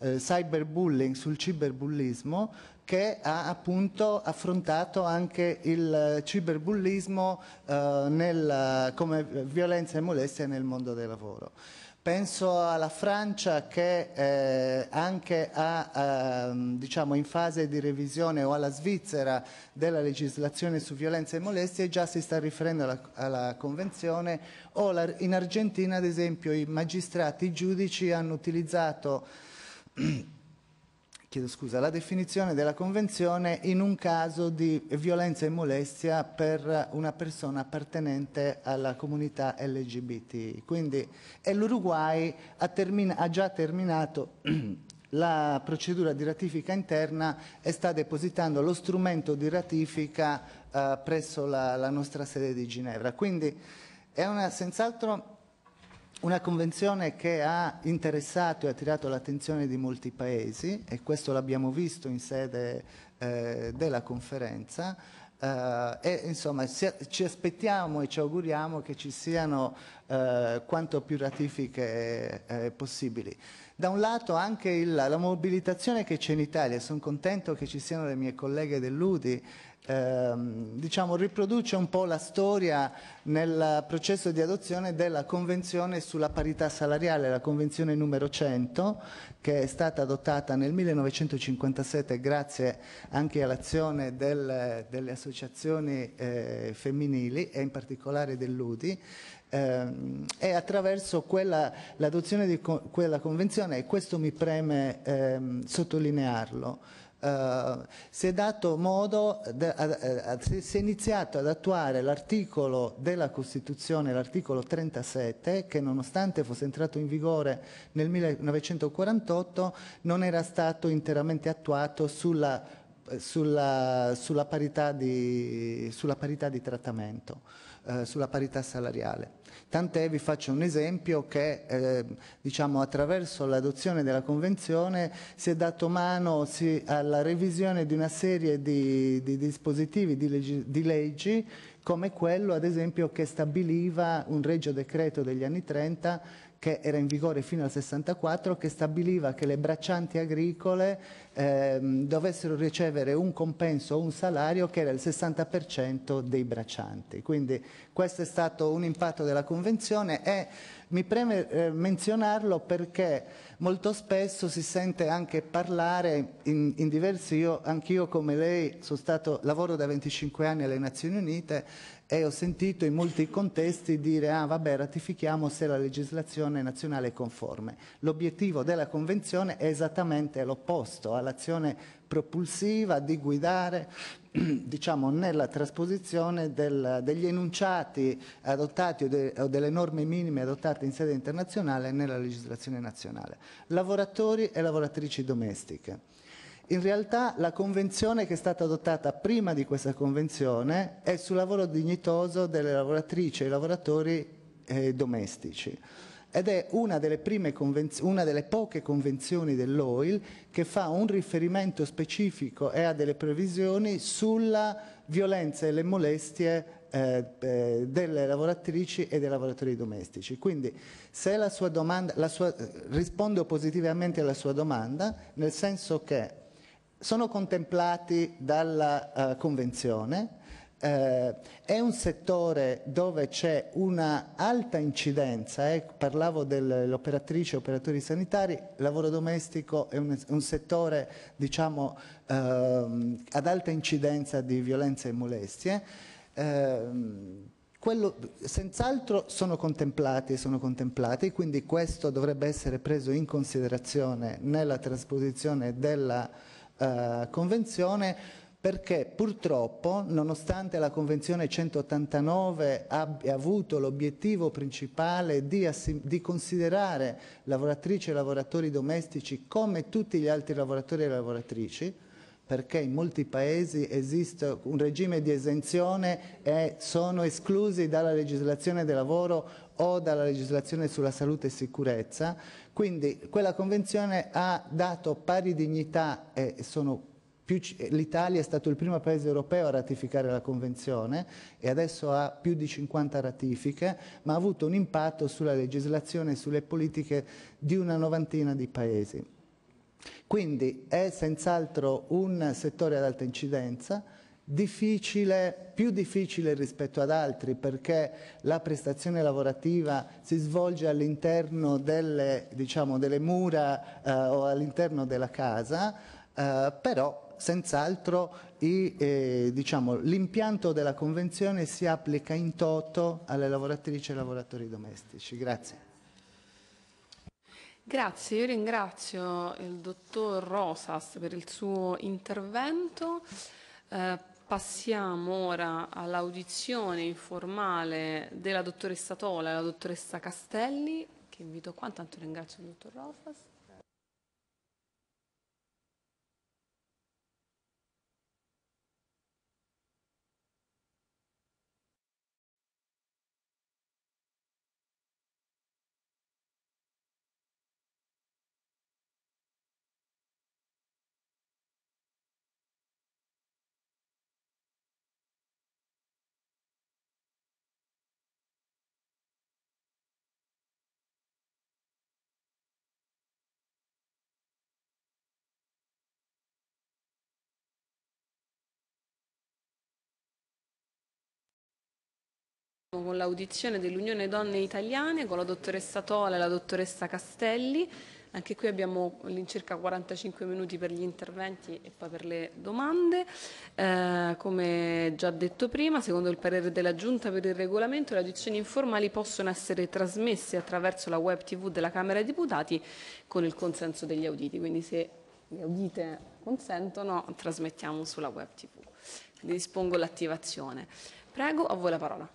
Speaker 2: eh, cyberbullying, sul ciberbullismo, che ha appunto affrontato anche il eh, ciberbullismo eh, nel, eh, come violenza e molestia nel mondo del lavoro. Penso alla Francia che eh, anche ha, eh, diciamo in fase di revisione o alla Svizzera della legislazione su violenza e molestie già si sta riferendo alla, alla Convenzione o la, in Argentina ad esempio i magistrati, i giudici hanno utilizzato chiedo scusa, la definizione della Convenzione in un caso di violenza e molestia per una persona appartenente alla comunità LGBT. Quindi l'Uruguay ha, ha, già terminato la procedura di ratifica interna e sta depositando lo strumento di ratifica eh, presso la, la nostra sede di Ginevra. Quindi è senz'altro una convenzione che ha interessato e attirato l'attenzione di molti paesi e questo l'abbiamo visto in sede eh, della conferenza eh, e insomma ci aspettiamo e ci auguriamo che ci siano eh, quanto più ratifiche eh, possibili. Da un lato anche il, la mobilitazione che c'è in Italia, sono contento che ci siano le mie colleghe dell'Udi ehm, diciamo, riproduce un po' la storia nel processo di adozione della Convenzione sulla parità salariale, la Convenzione numero 100, che è stata adottata nel 1957 grazie anche all'azione del, delle associazioni eh, femminili e in particolare dell'UDI, ehm, e attraverso l'adozione di quella convenzione, e questo mi preme ehm, sottolinearlo, eh, si è dato modo, eh, si è iniziato ad attuare l'articolo della Costituzione, l'articolo 37, che nonostante fosse entrato in vigore nel 1948 non era stato interamente attuato sulla, eh, sulla, sulla, parità, di, sulla parità, di, trattamento, sulla parità salariale. Tant'è, vi faccio un esempio, che eh, diciamo, attraverso l'adozione della Convenzione si è dato mano si, alla revisione di una serie di, di dispositivi, di leggi, di leggi come quello ad esempio che stabiliva un regio decreto degli anni 30 che era in vigore fino al 64 che stabiliva che le braccianti agricole ehm, dovessero ricevere un compenso o un salario che era il 60% dei braccianti. Quindi questo è stato un impatto della Convenzione e mi preme eh, menzionarlo perché molto spesso si sente anche parlare in, in diversi, io, anch'io come lei stato, lavoro da 25 anni alle Nazioni Unite e ho sentito in molti contesti dire ah vabbè ratifichiamo se la legislazione nazionale è conforme. L'obiettivo della Convenzione è esattamente l'opposto all'azione propulsiva di guidare diciamo, nella trasposizione del, degli enunciati adottati o, de, o, delle norme minime adottate in sede internazionale nella legislazione nazionale. Lavoratori e lavoratrici domestiche. In realtà la convenzione che è stata adottata prima di questa convenzione è sul lavoro dignitoso delle lavoratrici e lavoratori eh, domestici ed è una delle, una delle poche convenzioni dell'OIL che fa un riferimento specifico e ha delle previsioni sulla violenza e le molestie eh, eh delle lavoratrici e dei lavoratori domestici. Quindi se la sua domanda, la sua, rispondo positivamente alla sua domanda, nel senso che sono contemplati dalla eh, Convenzione, eh, è un settore dove c'è una alta incidenza, eh, parlavo dell'operatrice, operatori sanitari, lavoro domestico è un, un settore diciamo, eh, ad alta incidenza di violenze e molestie, ehm, senz'altro sono contemplati e sono contemplati, quindi questo dovrebbe essere preso in considerazione nella trasposizione della eh, Convenzione, perché purtroppo, nonostante la Convenzione 189 abbia avuto l'obiettivo principale di, di, considerare lavoratrici e lavoratori domestici come tutti gli altri lavoratori e lavoratrici, perché in molti paesi esiste un regime di esenzione e sono esclusi dalla legislazione del lavoro o dalla legislazione sulla salute e sicurezza, quindi quella convenzione ha dato pari dignità e sono L'Italia è stato il primo paese europeo a ratificare la Convenzione e adesso ha più di 50 ratifiche, ma ha avuto un impatto sulla legislazione e sulle politiche di una novantina di paesi. Quindi è senz'altro un settore ad alta incidenza, difficile, più difficile rispetto ad altri perché la prestazione lavorativa si svolge all'interno delle, diciamo, delle, mura eh, o all'interno della casa, eh, però senz'altro eh, diciamo, l'impianto della Convenzione si applica in toto alle lavoratrici e ai lavoratori domestici. Grazie.
Speaker 1: Grazie, io ringrazio il dottor Rosas per il suo intervento. Eh, passiamo ora all'audizione informale della dottoressa Tola e della dottoressa Castelli, che invito qua, intanto ringrazio il dottor Rosas. con l'audizione dell'Unione Donne Italiane con la dottoressa Tola e la dottoressa Castelli. Anche qui abbiamo all'incirca 45 minuti per gli interventi e poi per le domande. Eh, come già detto prima, secondo il parere della Giunta per il regolamento, le audizioni informali possono essere trasmesse attraverso la web tv della Camera dei Deputati con il consenso degli auditi. Quindi se le audite consentono, trasmettiamo sulla web tv. Quindi dispongo l'attivazione. Prego, a voi la parola.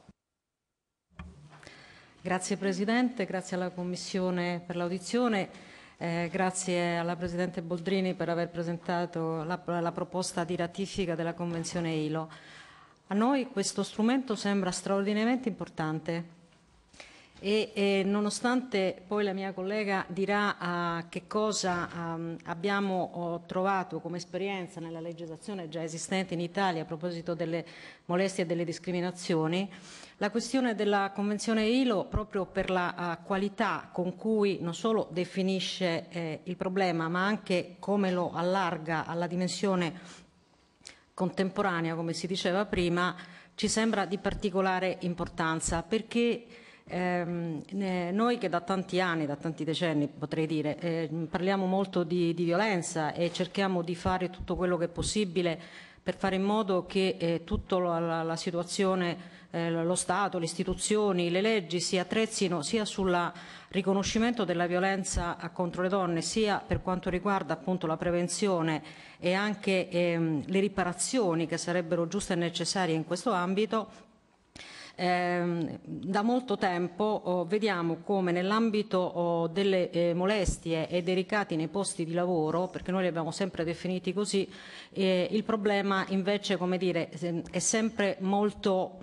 Speaker 4: Grazie Presidente, grazie alla Commissione per l'audizione, eh, grazie alla Presidente Boldrini per aver presentato la, la proposta di ratifica della Convenzione ILO. A noi questo strumento sembra straordinariamente importante e, e, nonostante poi la mia collega dirà uh, che cosa um, abbiamo oh, trovato come esperienza nella legislazione già esistente in Italia a proposito delle molestie e delle discriminazioni, la questione della Convenzione ILO proprio per la uh, qualità con cui non solo definisce eh, il problema ma anche come lo allarga alla dimensione contemporanea, come si diceva prima, ci sembra di particolare importanza perché ehm, noi che da tanti anni, da tanti decenni potrei dire, eh, parliamo molto di, di, violenza e cerchiamo di fare tutto quello che è possibile per fare in modo che eh, tutta la, la, la situazione eh, lo Stato, le istituzioni, le leggi si attrezzino sia sul riconoscimento della violenza eh, contro le donne, sia per quanto riguarda appunto la prevenzione e anche ehm, le riparazioni che sarebbero giuste e necessarie in questo ambito, eh, da molto tempo oh, vediamo come nell'ambito oh, delle eh, molestie e dei ricatti nei posti di lavoro, perché noi li abbiamo sempre definiti così, eh, il problema invece dire, ehm, è sempre molto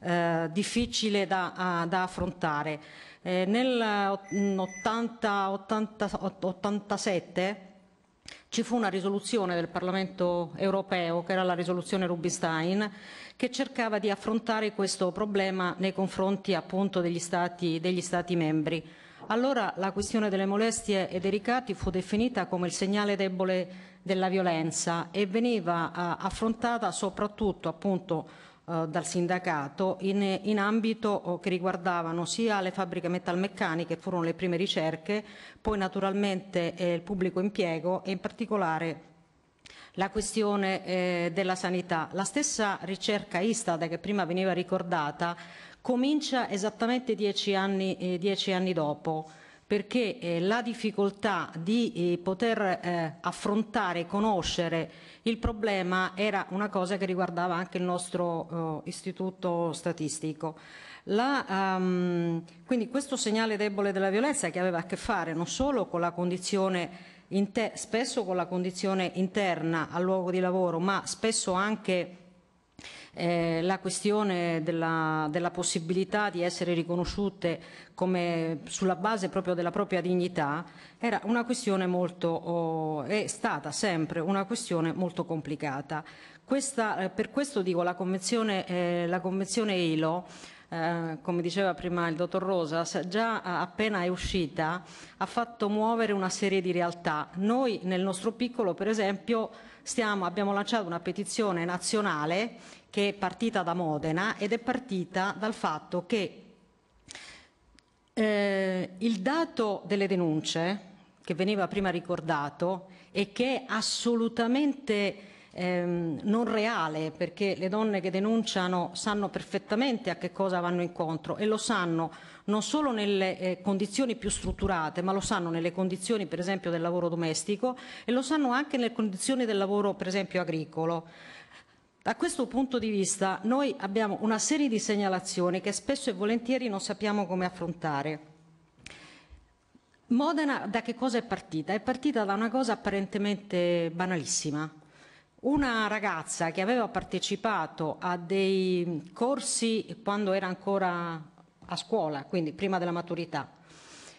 Speaker 4: eh, difficile da, a, da affrontare. Eh, nel 80, 80, 87 ci fu una risoluzione del Parlamento europeo, che era la risoluzione Rubinstein, che cercava di affrontare questo problema nei confronti appunto degli Stati, degli stati membri. Allora la questione delle molestie e dei ricatti fu definita come il segnale debole della violenza e veniva eh, affrontata soprattutto appunto eh, dal sindacato in, in, ambito oh, che riguardavano sia le fabbriche metalmeccaniche, furono le prime ricerche, poi naturalmente eh, il pubblico impiego e in particolare la questione eh, della sanità. La stessa ricerca Istad che prima veniva ricordata comincia esattamente dieci anni, eh, dieci anni dopo perché eh, la difficoltà di eh, poter affrontare e conoscere il problema era una cosa che riguardava anche il nostro eh, istituto statistico. La, um, quindi questo segnale debole della violenza che aveva a che fare non solo con la condizione spesso con la condizione interna al luogo di lavoro, ma spesso anche eh, la questione della, della, possibilità di essere riconosciute come, sulla base proprio della propria dignità era una questione molto, oh, è stata sempre una questione molto complicata. Questa, eh, per questo dico la convenzione, eh, la convenzione ILO eh, come diceva prima il dottor Rosas, già appena è uscita ha fatto muovere una serie di realtà. Noi nel nostro piccolo, per esempio, stiamo, abbiamo lanciato una petizione nazionale che è partita da Modena ed è partita dal fatto che eh, il dato delle denunce che veniva prima ricordato e che è assolutamente ehm, non reale perché le donne che denunciano sanno perfettamente a che cosa vanno incontro e lo sanno non solo nelle eh, condizioni più strutturate ma lo sanno nelle condizioni per esempio del lavoro domestico e lo sanno anche nelle condizioni del lavoro per esempio agricolo. Da questo punto di vista noi abbiamo una serie di segnalazioni che spesso e volentieri non sappiamo come affrontare. Modena da che cosa è partita? È partita da una cosa apparentemente banalissima. Una ragazza che aveva partecipato a dei corsi quando era ancora a scuola, quindi prima della maturità,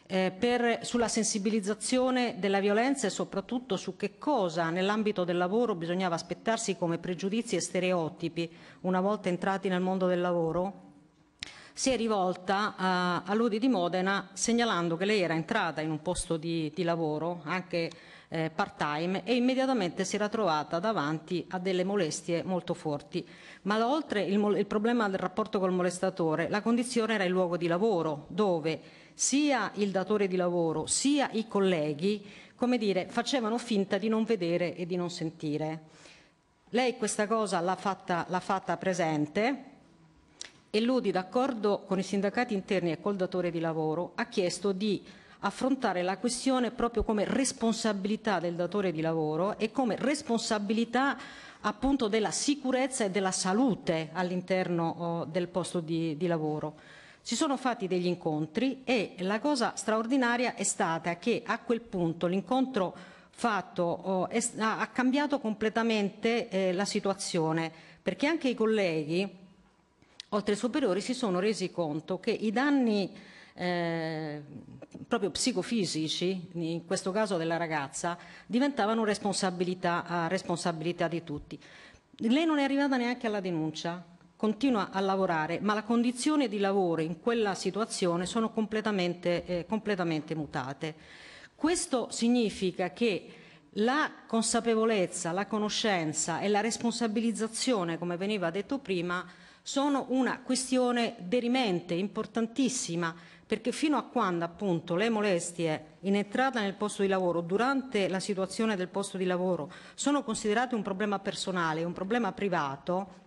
Speaker 4: eh, per, sulla sensibilizzazione della violenza e soprattutto su che cosa nell'ambito del lavoro bisognava aspettarsi come pregiudizi e stereotipi una volta entrati nel mondo del lavoro, si è rivolta eh, a, a di Modena segnalando che lei era entrata in un posto di, di lavoro, anche eh, part time e immediatamente si era trovata davanti a delle molestie molto forti. Ma oltre il, il, problema del rapporto col molestatore, la condizione era il luogo di lavoro dove sia il datore di lavoro sia i colleghi come dire, facevano finta di non vedere e di non sentire. Lei questa cosa l'ha fatta, fatta presente e l'Udi, d'accordo con i sindacati interni e col datore di lavoro, ha chiesto di affrontare la questione proprio come responsabilità del datore di lavoro e come responsabilità appunto della sicurezza e della salute all'interno oh, del posto di, di lavoro. Si sono fatti degli incontri e la cosa straordinaria è stata che a quel punto l'incontro fatto oh, è, ha cambiato completamente eh, la situazione perché anche i colleghi Oltre ai superiori si sono resi conto che i danni eh, proprio psicofisici, in questo caso della ragazza, diventavano responsabilità, responsabilità di tutti. Lei non è arrivata neanche alla denuncia, continua a lavorare, ma le condizioni di lavoro in quella situazione sono completamente, eh, completamente mutate. Questo significa che la consapevolezza, la conoscenza e la responsabilizzazione, come veniva detto prima, sono una questione derimente, importantissima, perché fino a quando appunto, le molestie in entrata nel posto di lavoro, durante la situazione del posto di lavoro, sono considerate un problema personale, un problema privato,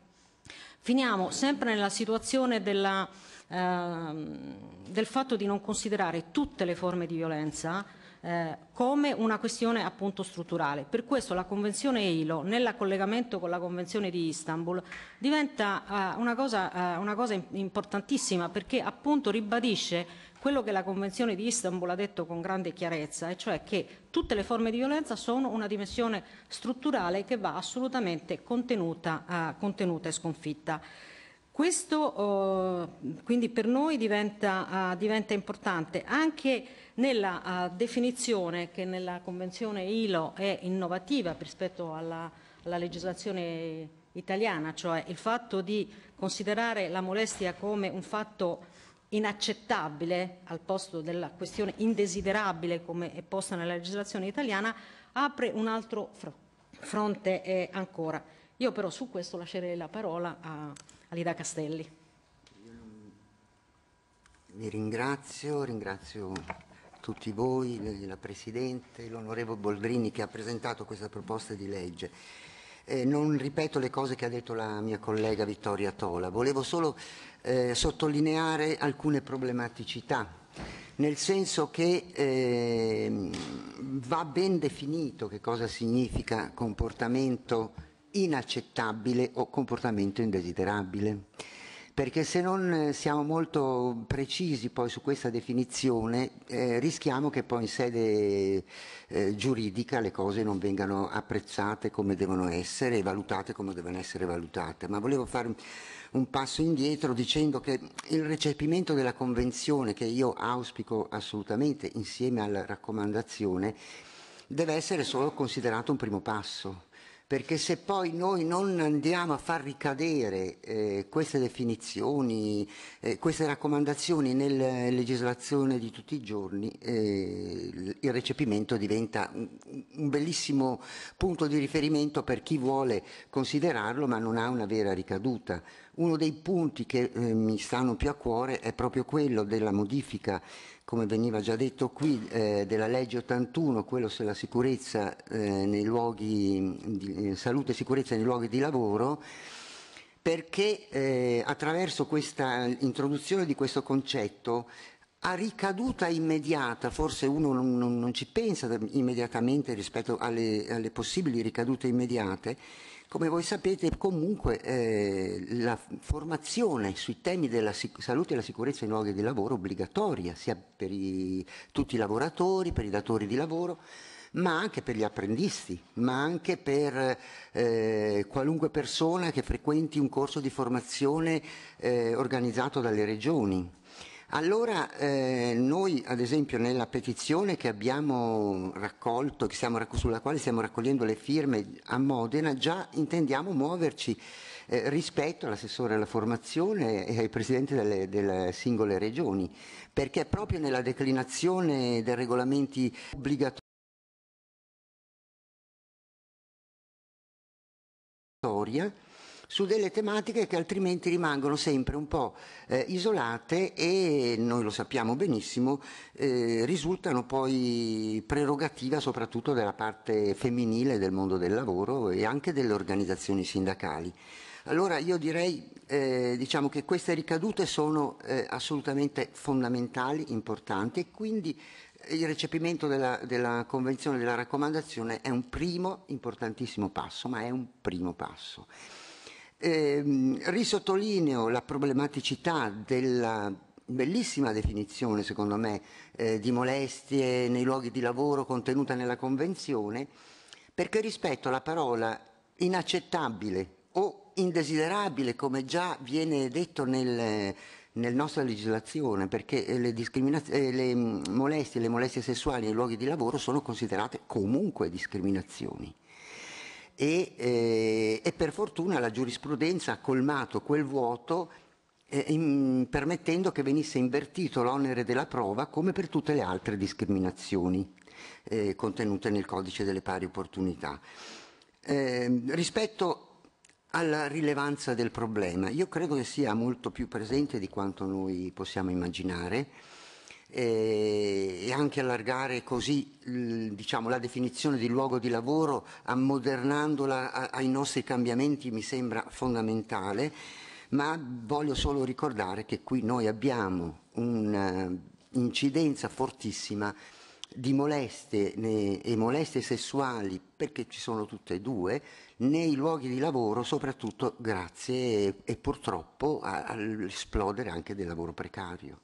Speaker 4: finiamo sempre nella situazione della, eh, del fatto di non considerare tutte le forme di violenza eh, come una questione appunto strutturale. Per questo la Convenzione ILO, nel collegamento con la Convenzione di Istanbul, diventa eh, una, cosa, eh, una cosa importantissima perché appunto ribadisce quello che la Convenzione di Istanbul ha detto con grande chiarezza, e cioè che tutte le forme di violenza sono una dimensione strutturale che va assolutamente contenuta, eh, contenuta e sconfitta. Questo eh, quindi per noi diventa, eh, diventa importante anche nella eh, definizione che nella Convenzione ILO è innovativa rispetto alla, alla legislazione italiana, cioè il fatto di considerare la molestia come un fatto inaccettabile al posto della questione indesiderabile come è posta nella legislazione italiana, apre un altro fronte eh, ancora. Io però su questo lascerei la parola a... Alida Castelli. Io
Speaker 5: Vi ringrazio, ringrazio tutti voi, la Presidente, l'Onorevole Boldrini che ha presentato questa proposta di legge. Eh, non ripeto le cose che ha detto la mia collega Vittoria Tola, volevo solo eh, sottolineare alcune problematicità, nel senso che eh, va ben definito che cosa significa comportamento inaccettabile o comportamento indesiderabile. Perché se non eh, siamo molto precisi poi su questa definizione eh, rischiamo che poi in sede eh, giuridica le cose non vengano apprezzate come devono essere e valutate come devono essere valutate. Ma volevo fare un passo indietro dicendo che il recepimento della Convenzione, che io auspico assolutamente insieme alla raccomandazione, deve essere solo considerato un primo passo perché se poi noi non andiamo a far ricadere eh, queste definizioni, eh, queste raccomandazioni nella eh, legislazione di tutti i giorni, eh, il recepimento diventa un, un, bellissimo punto di riferimento per chi vuole considerarlo ma non ha una vera ricaduta. Uno dei punti che eh, mi stanno più a cuore è proprio quello della modifica come veniva già detto qui, eh, della legge 81, quello sulla sicurezza eh, nei luoghi di, eh, salute e sicurezza nei luoghi di lavoro, perché eh, attraverso questa introduzione di questo concetto a ricaduta immediata, forse uno non, non, non ci pensa immediatamente rispetto alle, alle possibili ricadute immediate, come voi sapete comunque eh, la formazione sui temi della sic- salute e la sicurezza in luoghi di lavoro è obbligatoria sia per i, tutti i lavoratori, per i datori di lavoro, ma anche per gli apprendisti, ma anche per eh, qualunque persona che frequenti un corso di formazione eh, organizzato dalle regioni. Allora eh, noi ad esempio nella petizione che abbiamo raccolto, che stiamo, sulla quale stiamo raccogliendo le firme a Modena, già intendiamo muoverci eh, rispetto all'assessore alla formazione e ai presidenti delle, delle, singole regioni, perché proprio nella declinazione dei regolamenti obbligatori su delle tematiche che altrimenti rimangono sempre un po' eh, isolate e noi lo sappiamo benissimo, eh, risultano poi prerogativa soprattutto della parte femminile del mondo del lavoro e anche delle organizzazioni sindacali. Allora io direi eh, diciamo che queste ricadute sono eh, assolutamente fondamentali, importanti e quindi eh, il recepimento della, della Convenzione della raccomandazione è un primo importantissimo passo, ma è un primo passo eh, risottolineo la problematicità della bellissima definizione, secondo me, eh, di molestie nei luoghi di lavoro contenuta nella Convenzione, perché rispetto alla parola inaccettabile o indesiderabile, come già viene detto nel, nella nostra legislazione, perché eh, le, eh, le mm, molestie, le molestie sessuali nei luoghi di lavoro sono considerate comunque discriminazioni e, eh, e per fortuna la giurisprudenza ha colmato quel vuoto eh, in, permettendo che venisse invertito l'onere della prova come per tutte le altre discriminazioni eh, contenute nel codice delle pari opportunità. Ehm, rispetto alla rilevanza del problema, io credo che sia molto più presente di quanto noi possiamo immaginare eh, e, anche allargare così mm, diciamo, la definizione di luogo di lavoro, ammodernandola ai nostri cambiamenti mi sembra fondamentale, ma voglio solo ricordare che qui noi abbiamo un'incidenza eh, fortissima di molestie e molestie sessuali, perché ci sono tutte e due, nei luoghi di lavoro, soprattutto grazie e purtroppo all'esplodere anche del lavoro precario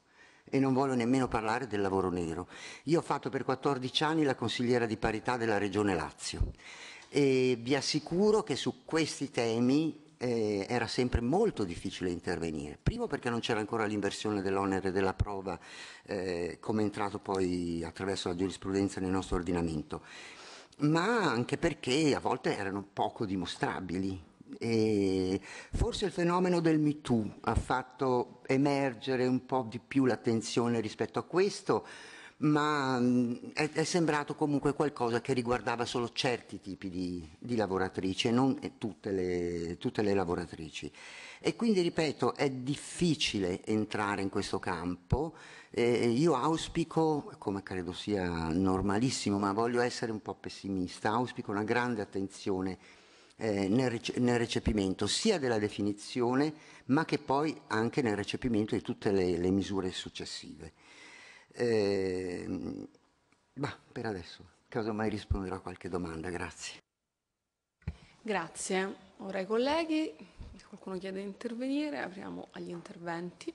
Speaker 5: e non voglio nemmeno parlare del lavoro nero. Io ho fatto per 14 anni la consigliera di parità della Regione Lazio e vi assicuro che su questi temi eh, era sempre molto difficile intervenire. Primo perché non c'era ancora l'inversione dell'onere della prova eh, come è entrato poi attraverso la giurisprudenza nel nostro ordinamento, ma anche perché a volte erano poco dimostrabili. E forse il fenomeno del Me Too ha fatto emergere un po' di più l'attenzione rispetto a questo, ma è, è sembrato comunque qualcosa che riguardava solo certi tipi di, di lavoratrici e non eh, tutte le, tutte le lavoratrici. E quindi, ripeto, è difficile entrare in questo campo. Eh, io auspico, come credo sia normalissimo, ma voglio essere un po' pessimista, auspico una grande attenzione eh, nel, nel, recepimento sia della definizione ma che poi anche nel recepimento di tutte le, le misure successive. Eh, bah, per adesso, casomai risponderò a qualche domanda, grazie.
Speaker 1: Grazie, ora ai colleghi, se qualcuno chiede di intervenire, apriamo agli interventi.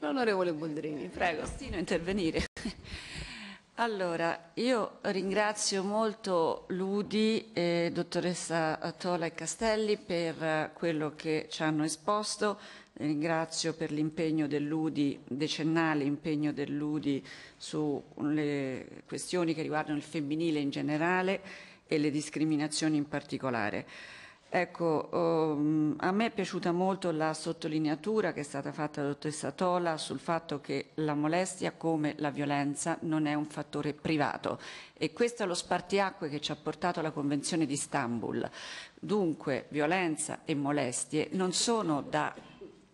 Speaker 1: L'onorevole Boldrini,
Speaker 3: prego. Destino intervenire. Allora, io ringrazio molto Ludi, e dottoressa Tola e Castelli per quello che ci hanno esposto, ringrazio per l'impegno dell'Udi, decennale impegno dell'Udi sulle questioni che riguardano il femminile in generale e le discriminazioni in particolare. Ecco, um, a me è piaciuta molto la sottolineatura che è stata fatta dalla dottoressa Tola sul fatto che la molestia come la violenza non è un fattore privato e questo è lo spartiacque che ci ha portato alla Convenzione di Istanbul. Dunque violenza e molestie non sono da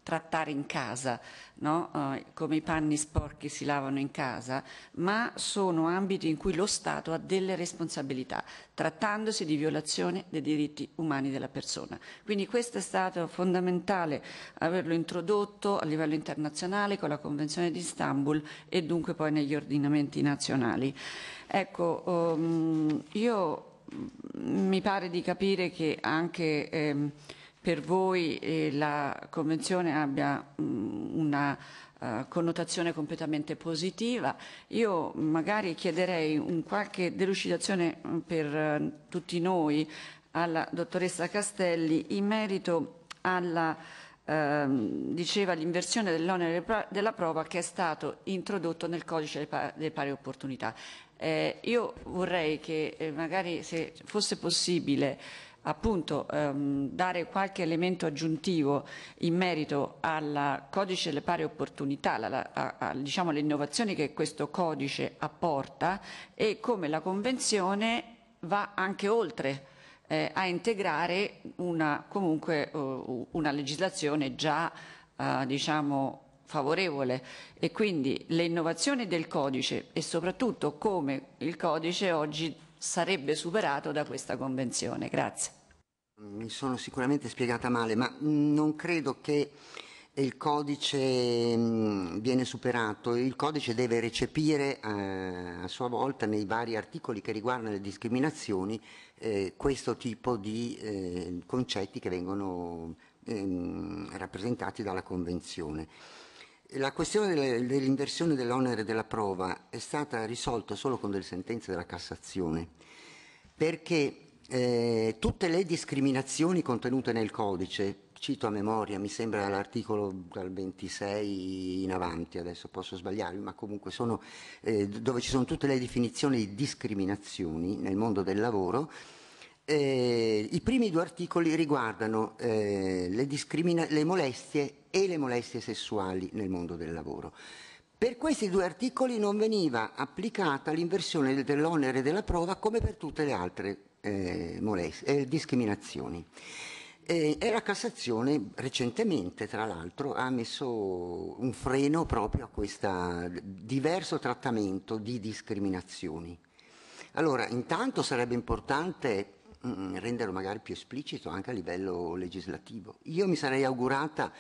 Speaker 3: trattare in casa, no? eh, come i panni sporchi si lavano in casa, ma sono ambiti in cui lo Stato ha delle responsabilità, trattandosi di violazione dei diritti umani della persona. Quindi questo è stato fondamentale averlo introdotto a livello internazionale con la Convenzione di Istanbul e dunque poi negli ordinamenti nazionali. Ecco, um, io mm, mi pare di capire che anche... Ehm, per voi eh, la Convenzione abbia mh, mm, una uh, connotazione completamente positiva. Io magari chiederei un qualche delucidazione mm, per uh, tutti noi alla dottoressa Castelli in merito alla ehm, diceva l'inversione dell'onere della prova che è stato introdotto nel codice delle pari opportunità. Eh, io vorrei che eh, magari se fosse possibile appunto ehm, dare qualche elemento aggiuntivo in merito al codice delle pari opportunità, alla, a, a, diciamo alle innovazioni che questo codice apporta e come la Convenzione va anche oltre eh, a integrare una, comunque uh, una legislazione già uh, diciamo favorevole e quindi le innovazioni del codice e soprattutto come il codice oggi sarebbe superato da questa Convenzione.
Speaker 5: Grazie. Mi sono sicuramente spiegata male, ma non credo che il codice mm, viene superato, il codice deve recepire eh, a sua volta nei vari articoli che riguardano le discriminazioni eh, questo tipo di eh, concetti che vengono ehm, rappresentati dalla Convenzione. La questione dell'inversione dell'onere della prova è stata risolta solo con delle sentenze della Cassazione, perché eh, tutte le discriminazioni contenute nel codice, cito a memoria, mi sembra l'articolo dal 26 in avanti, adesso posso sbagliarmi, ma comunque sono eh, dove ci sono tutte le definizioni di discriminazioni nel mondo del lavoro, eh, i primi due articoli riguardano eh, le, le molestie e le molestie sessuali nel mondo del lavoro. Per questi due articoli non veniva applicata l'inversione dell'onere della prova come per tutte le altre eh, eh, discriminazioni. Eh, e la Cassazione recentemente, tra l'altro, ha messo un freno proprio a questo diverso trattamento di discriminazioni. Allora, intanto sarebbe importante Mm, renderlo magari più esplicito anche a livello legislativo. Io mi sarei augurata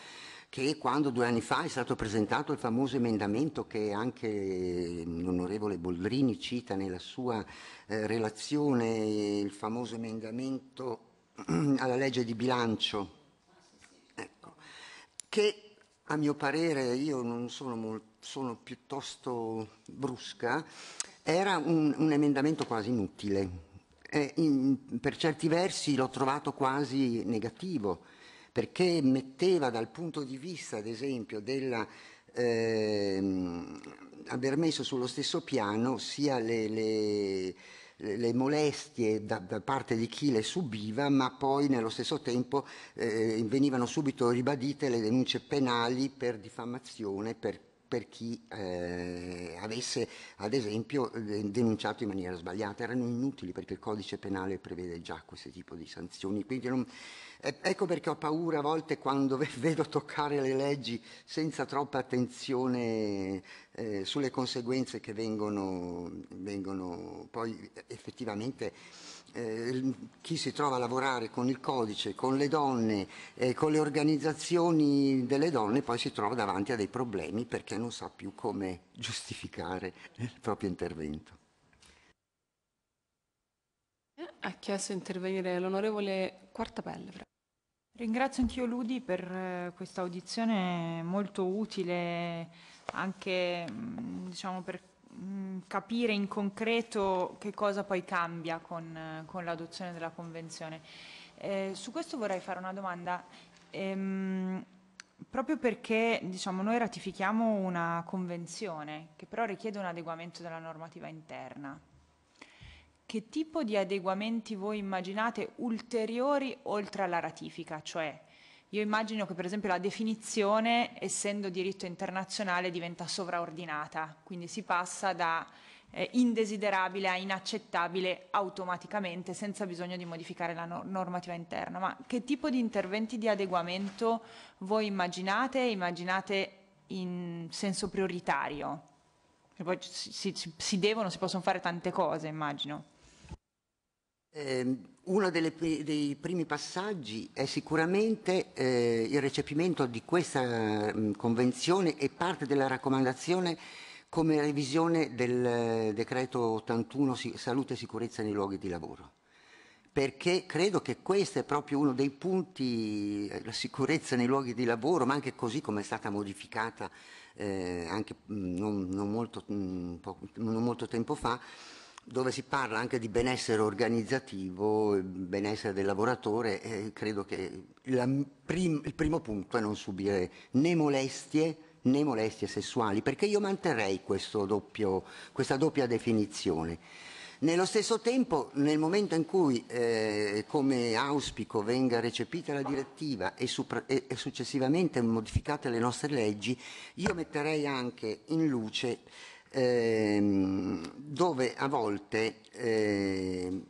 Speaker 5: che quando due anni fa è stato presentato il famoso emendamento che anche l'onorevole Boldrini cita nella sua eh, relazione, il famoso emendamento mm, alla legge di bilancio, ecco, che a mio parere, io non sono, molto, sono piuttosto brusca, era un, un emendamento quasi inutile, eh, in, per certi versi l'ho trovato quasi negativo, perché metteva dal punto di vista, ad esempio, della, ehm, aver messo sullo stesso piano sia le, le, le molestie da, da, parte di chi le subiva, ma poi nello stesso tempo eh, venivano subito ribadite le denunce penali per diffamazione, per per chi eh, avesse, ad esempio, denunciato in maniera sbagliata. Erano inutili perché il codice penale prevede già questo tipo di sanzioni. Non... Ecco perché ho paura a volte quando vedo toccare le leggi senza troppa attenzione eh, sulle conseguenze che vengono, vengono poi effettivamente eh, chi si trova a lavorare con il codice, con le donne, eh, con le organizzazioni delle donne, poi si trova davanti a dei problemi perché non sa più come giustificare il proprio intervento.
Speaker 1: Eh, ha chiesto di intervenire l'onorevole Quartapelle. Ringrazio
Speaker 6: anch'io Ludi per eh, questa audizione molto utile anche mm, diciamo, per Mm, capire in concreto che cosa poi cambia con, con l'adozione della Convenzione. Eh, su questo vorrei fare una domanda. Ehm, proprio perché diciamo, noi ratifichiamo una convenzione che però richiede un adeguamento della normativa interna. Che tipo di adeguamenti voi immaginate ulteriori oltre alla ratifica? Cioè, io immagino che per esempio la definizione, essendo diritto internazionale, diventa sovraordinata, quindi si passa da eh, indesiderabile a inaccettabile automaticamente senza bisogno di modificare la no normativa interna. Ma che tipo di interventi di adeguamento voi immaginate? Immaginate in senso prioritario? Poi si, si, si, devono, si possono fare tante cose, immagino.
Speaker 5: Eh, uno delle, dei primi passaggi è sicuramente eh, il recepimento di questa mh, mm, convenzione e parte della raccomandazione come revisione del eh, decreto 81 salute e sicurezza nei luoghi di lavoro perché credo che questo è proprio uno dei punti, eh, la sicurezza nei luoghi di lavoro, ma anche così come è stata modificata eh, anche mm, non, non, molto, mm, non molto tempo fa, dove si parla anche di benessere organizzativo, benessere del lavoratore, eh, credo che prim il primo punto è non subire né molestie né molestie sessuali, perché io manterrei doppio, questa doppia definizione. Nello stesso tempo, nel momento in cui, eh, come auspico, venga recepita la direttiva e, e, e successivamente modificate le nostre leggi, io metterei anche in luce ehm, dove a volte ehm,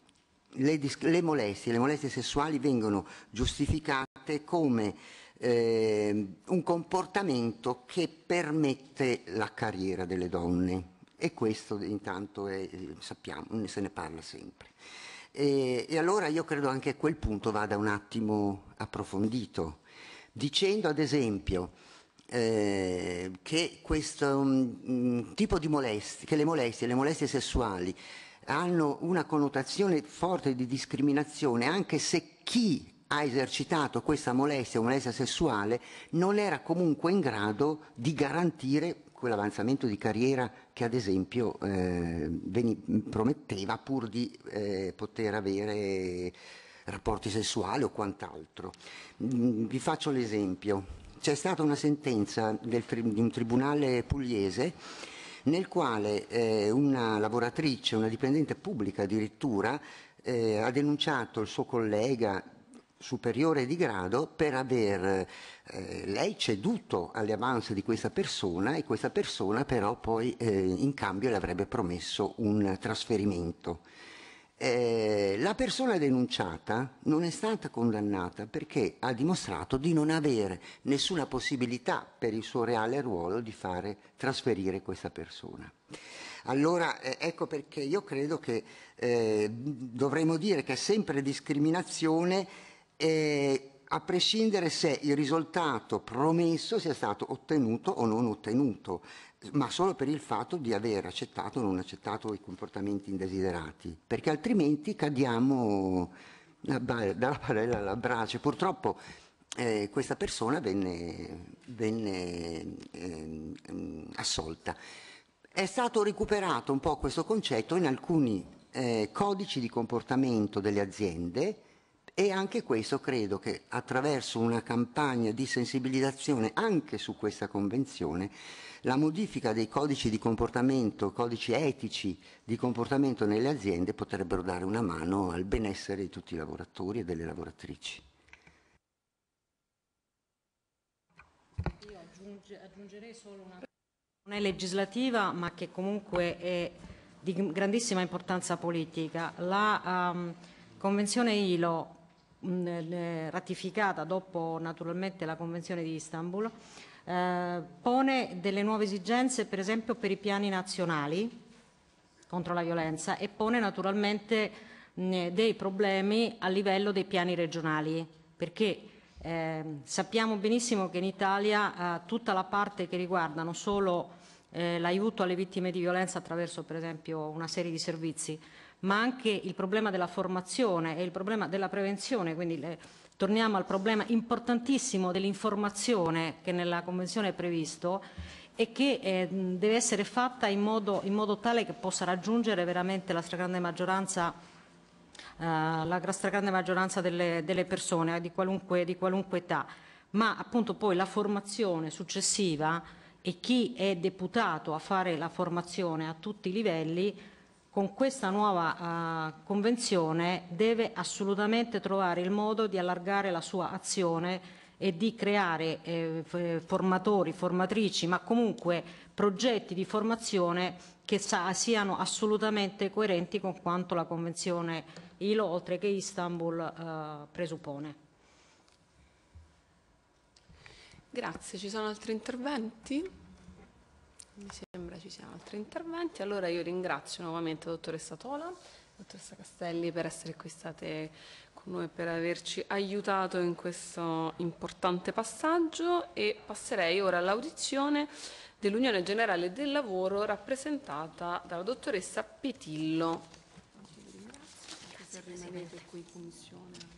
Speaker 5: le, le, molestie, le molestie sessuali vengono giustificate come ehm, un comportamento che permette la carriera delle donne e questo intanto è, sappiamo, se ne parla sempre. E, e, allora io credo anche a quel punto vada un attimo approfondito, dicendo ad esempio eh, che questo mh, mm, mm, tipo di molestie, che le molestie, le molestie sessuali, hanno una connotazione forte di discriminazione, anche se chi ha esercitato questa molestia o molestia sessuale non era comunque in grado di garantire quell'avanzamento di carriera che ad esempio eh, veni, prometteva pur di eh, poter avere rapporti sessuali o quant'altro. Mm, vi faccio l'esempio c'è stata una sentenza del, di un tribunale pugliese nel quale eh, una lavoratrice, una dipendente pubblica addirittura, eh, ha denunciato il suo collega superiore di grado per aver eh, lei ceduto alle avance di questa persona e questa persona però poi eh, in cambio le avrebbe promesso un trasferimento eh, la persona denunciata non è stata condannata perché ha dimostrato di non avere nessuna possibilità per il suo reale ruolo di fare trasferire questa persona. Allora eh, ecco perché io credo che eh, dovremmo dire che è sempre discriminazione eh, a prescindere se il risultato promesso sia stato ottenuto o non ottenuto ma solo per il fatto di aver accettato o non accettato i comportamenti indesiderati, perché altrimenti cadiamo dalla padella alla brace. Purtroppo eh, questa persona venne, venne eh, assolta. È stato recuperato un po' questo concetto in alcuni eh, codici di comportamento delle aziende, e anche questo credo che attraverso una campagna di sensibilizzazione anche su questa convenzione, la modifica dei codici di comportamento, codici etici di comportamento nelle aziende potrebbero dare una mano al benessere di tutti i lavoratori e delle lavoratrici.
Speaker 4: Io aggiunge, aggiungerei solo una cosa, non è legislativa ma che comunque è di grandissima importanza politica. La um, Convenzione ILO Mm, ratificata dopo naturalmente la Convenzione di Istanbul, eh, pone delle nuove esigenze per esempio per i piani nazionali contro la violenza e pone naturalmente mh, dei problemi a livello dei piani regionali perché eh, sappiamo benissimo che in Italia eh, tutta la parte che riguarda non solo eh, l'aiuto alle vittime di violenza attraverso per esempio una serie di servizi, ma anche il problema della formazione e il problema della prevenzione, quindi le, torniamo al problema importantissimo dell'informazione che nella Convenzione è previsto e che eh, deve essere fatta in modo, in modo, tale che possa raggiungere veramente la stragrande maggioranza, eh, la stragrande maggioranza delle, delle, persone eh, di qualunque, di qualunque età. Ma appunto poi la formazione successiva e chi è deputato a fare la formazione a tutti i livelli con questa nuova uh, convenzione deve assolutamente trovare il modo di allargare la sua azione e di creare eh, formatori, formatrici, ma comunque progetti di formazione che sa, siano assolutamente coerenti con quanto la Convenzione ILO, oltre che Istanbul, eh, presuppone.
Speaker 1: Grazie, ci sono altri interventi? Mi sembra ci siano altri interventi. Allora io ringrazio nuovamente la dottoressa Tola, la dottoressa Castelli per essere qui state con noi, per averci aiutato in questo importante passaggio e passerei ora all'audizione dell'Unione Generale del Lavoro rappresentata dalla dottoressa Petillo. Grazie, per qui in commissione.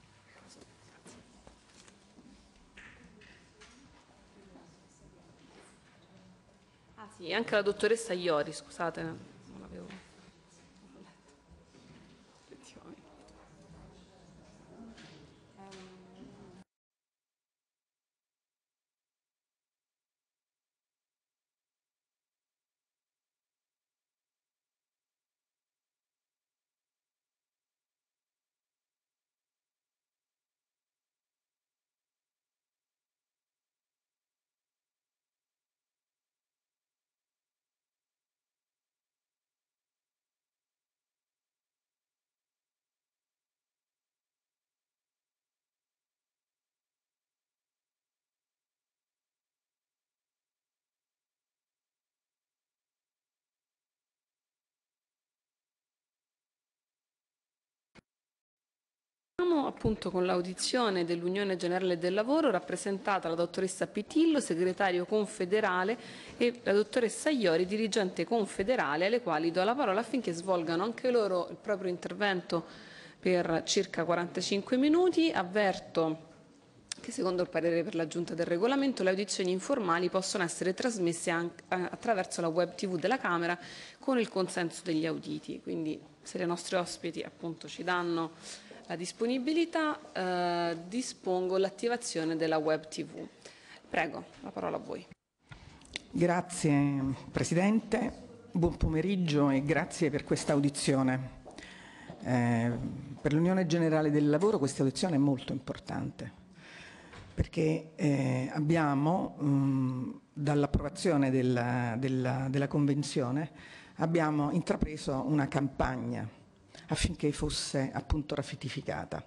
Speaker 1: Sì, anche la dottoressa Iori, scusate.
Speaker 5: Siamo appunto
Speaker 1: con l'audizione dell'Unione Generale del Lavoro rappresentata la dottoressa Pitillo, segretario confederale e la dottoressa Iori, dirigente confederale, alle quali do la parola affinché svolgano anche loro il proprio intervento per circa 45 minuti. Avverto che secondo il parere per la giunta del regolamento le audizioni informali possono essere trasmesse anche eh, attraverso la web tv della Camera con il consenso degli auditi, quindi se le nostre ospiti appunto ci danno la disponibilità, eh, dispongo l'attivazione della web TV. Prego, la parola a voi.
Speaker 7: Grazie Presidente, buon pomeriggio e grazie per questa audizione. Eh, per l'Unione Generale del Lavoro questa audizione è molto importante perché eh, abbiamo dall'approvazione della, della, della Convenzione abbiamo intrapreso una campagna affinché fosse appunto raffittificata.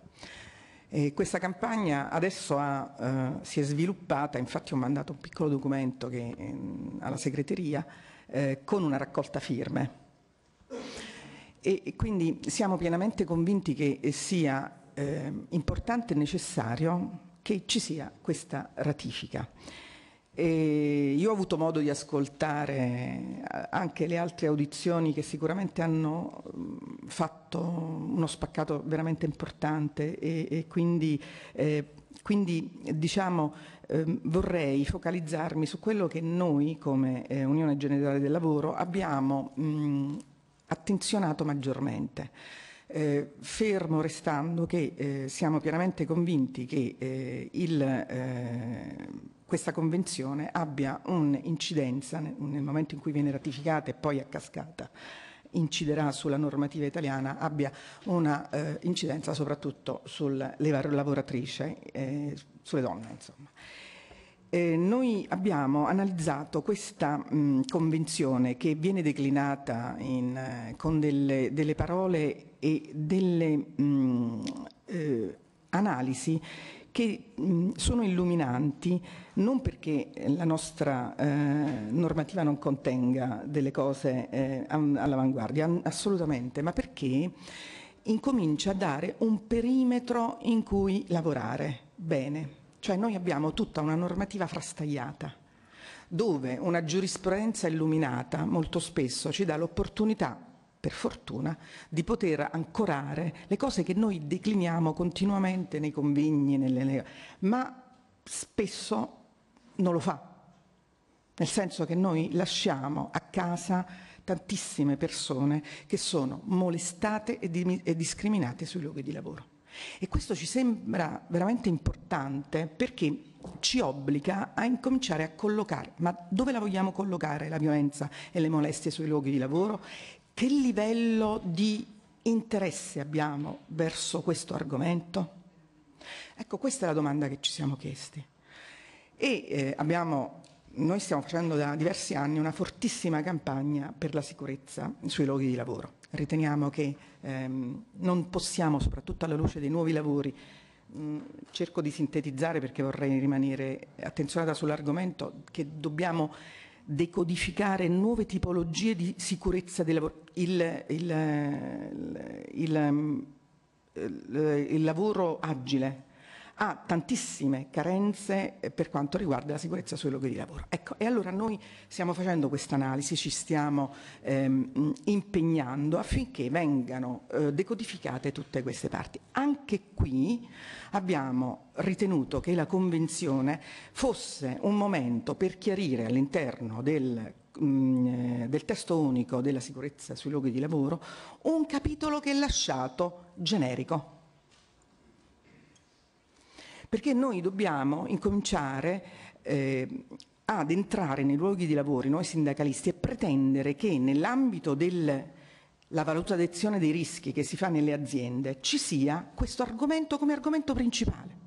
Speaker 7: E questa campagna adesso ha, eh, si è sviluppata, infatti ho mandato un piccolo documento che, eh, alla segreteria eh, con una raccolta firme. E, e, quindi siamo pienamente convinti che sia ehm, importante e necessario che ci sia questa ratifica. E io ho avuto modo di ascoltare eh, anche le altre audizioni che sicuramente hanno mm, fatto uno spaccato veramente importante e, e quindi, eh, quindi, diciamo eh, vorrei focalizzarmi su quello che noi come eh, Unione Generale del Lavoro abbiamo mh, mm, attenzionato maggiormente. Eh, fermo restando che eh, siamo pienamente convinti che eh, il eh, questa convenzione abbia un'incidenza nel momento in cui viene ratificata e poi a cascata inciderà sulla normativa italiana abbia una eh, incidenza soprattutto sulle lavoratrici, eh, sulle donne insomma. Eh, noi abbiamo analizzato questa mh, convenzione che viene declinata in, eh, con delle, delle, parole e delle mh, eh, analisi che mh, sono illuminanti non perché eh, la nostra eh, normativa non contenga delle cose eh, all'avanguardia, assolutamente, ma perché incomincia a dare un perimetro in cui lavorare bene. Cioè noi abbiamo tutta una normativa frastagliata dove una giurisprudenza illuminata molto spesso ci dà l'opportunità per fortuna, di poter ancorare le cose che noi decliniamo continuamente nei convigni, nelle... ma spesso non lo fa, nel senso che noi lasciamo a casa tantissime persone che sono molestate e, di, e, discriminate sui luoghi di lavoro. E questo ci sembra veramente importante perché ci obbliga a incominciare a collocare, ma dove la vogliamo collocare la violenza e le molestie sui luoghi di lavoro? che livello di interesse abbiamo verso questo argomento? Ecco, questa è la domanda che ci siamo chiesti. E eh, abbiamo, noi stiamo facendo da diversi anni una fortissima campagna per la sicurezza sui luoghi di lavoro. Riteniamo che ehm, non possiamo, soprattutto alla luce dei nuovi lavori, cerco di sintetizzare perché vorrei rimanere attenzionata sull'argomento, che dobbiamo decodificare nuove tipologie di sicurezza del lavoro. Il, il, il, il lavoro agile ha tantissime carenze eh, per quanto riguarda la sicurezza sui luoghi di lavoro. Ecco, e allora noi stiamo facendo questa analisi, ci stiamo ehm, impegnando affinché vengano eh, decodificate tutte queste parti. Anche qui abbiamo ritenuto che la Convenzione fosse un momento per chiarire all'interno del mm, del testo unico della sicurezza sui luoghi di lavoro un capitolo che è lasciato generico perché noi dobbiamo incominciare eh, ad entrare nei luoghi di lavoro, noi sindacalisti, e pretendere che nell'ambito della valutazione dei rischi che si fa nelle aziende ci sia questo argomento come argomento principale.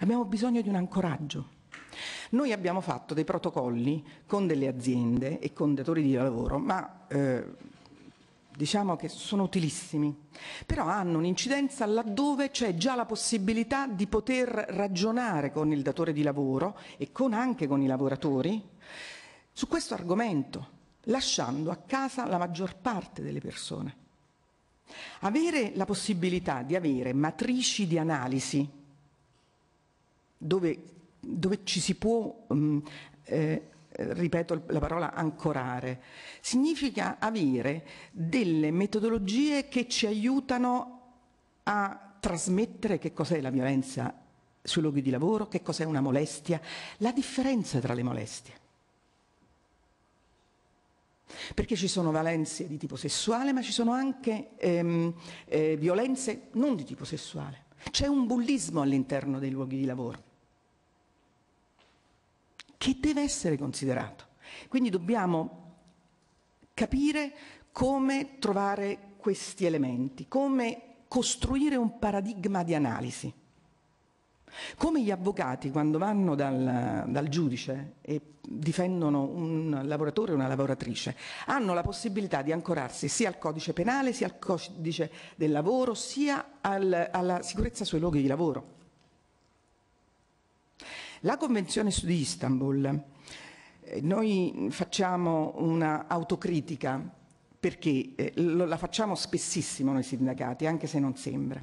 Speaker 7: Abbiamo bisogno di un ancoraggio. Noi abbiamo fatto dei protocolli con delle aziende e con datori di lavoro, ma eh, diciamo che sono utilissimi, però hanno un'incidenza laddove c'è già la possibilità di poter ragionare con il datore di lavoro e con, anche con i lavoratori su questo argomento, lasciando a casa la maggior parte delle persone. Avere la possibilità di avere matrici di analisi dove, dove ci si può mh, mm, eh, ripeto la parola ancorare, significa avere delle metodologie che ci aiutano a trasmettere che cos'è la violenza sui luoghi di lavoro, che cos'è una molestia, la differenza tra le molestie. Perché ci sono violenze di tipo sessuale, ma ci sono anche ehm, eh, violenze non di tipo sessuale. C'è un bullismo all'interno dei luoghi di lavoro che deve essere considerato. Quindi dobbiamo capire come trovare questi elementi, come costruire un paradigma di analisi. Come gli avvocati quando vanno dal, dal giudice e difendono un lavoratore o una lavoratrice, hanno la possibilità di ancorarsi sia al codice penale, sia al codice del lavoro, sia al, alla sicurezza sui luoghi di lavoro. La Convenzione su Istanbul, eh, noi facciamo un'autocritica perché eh, la facciamo spessissimo noi sindacati, anche se non sembra.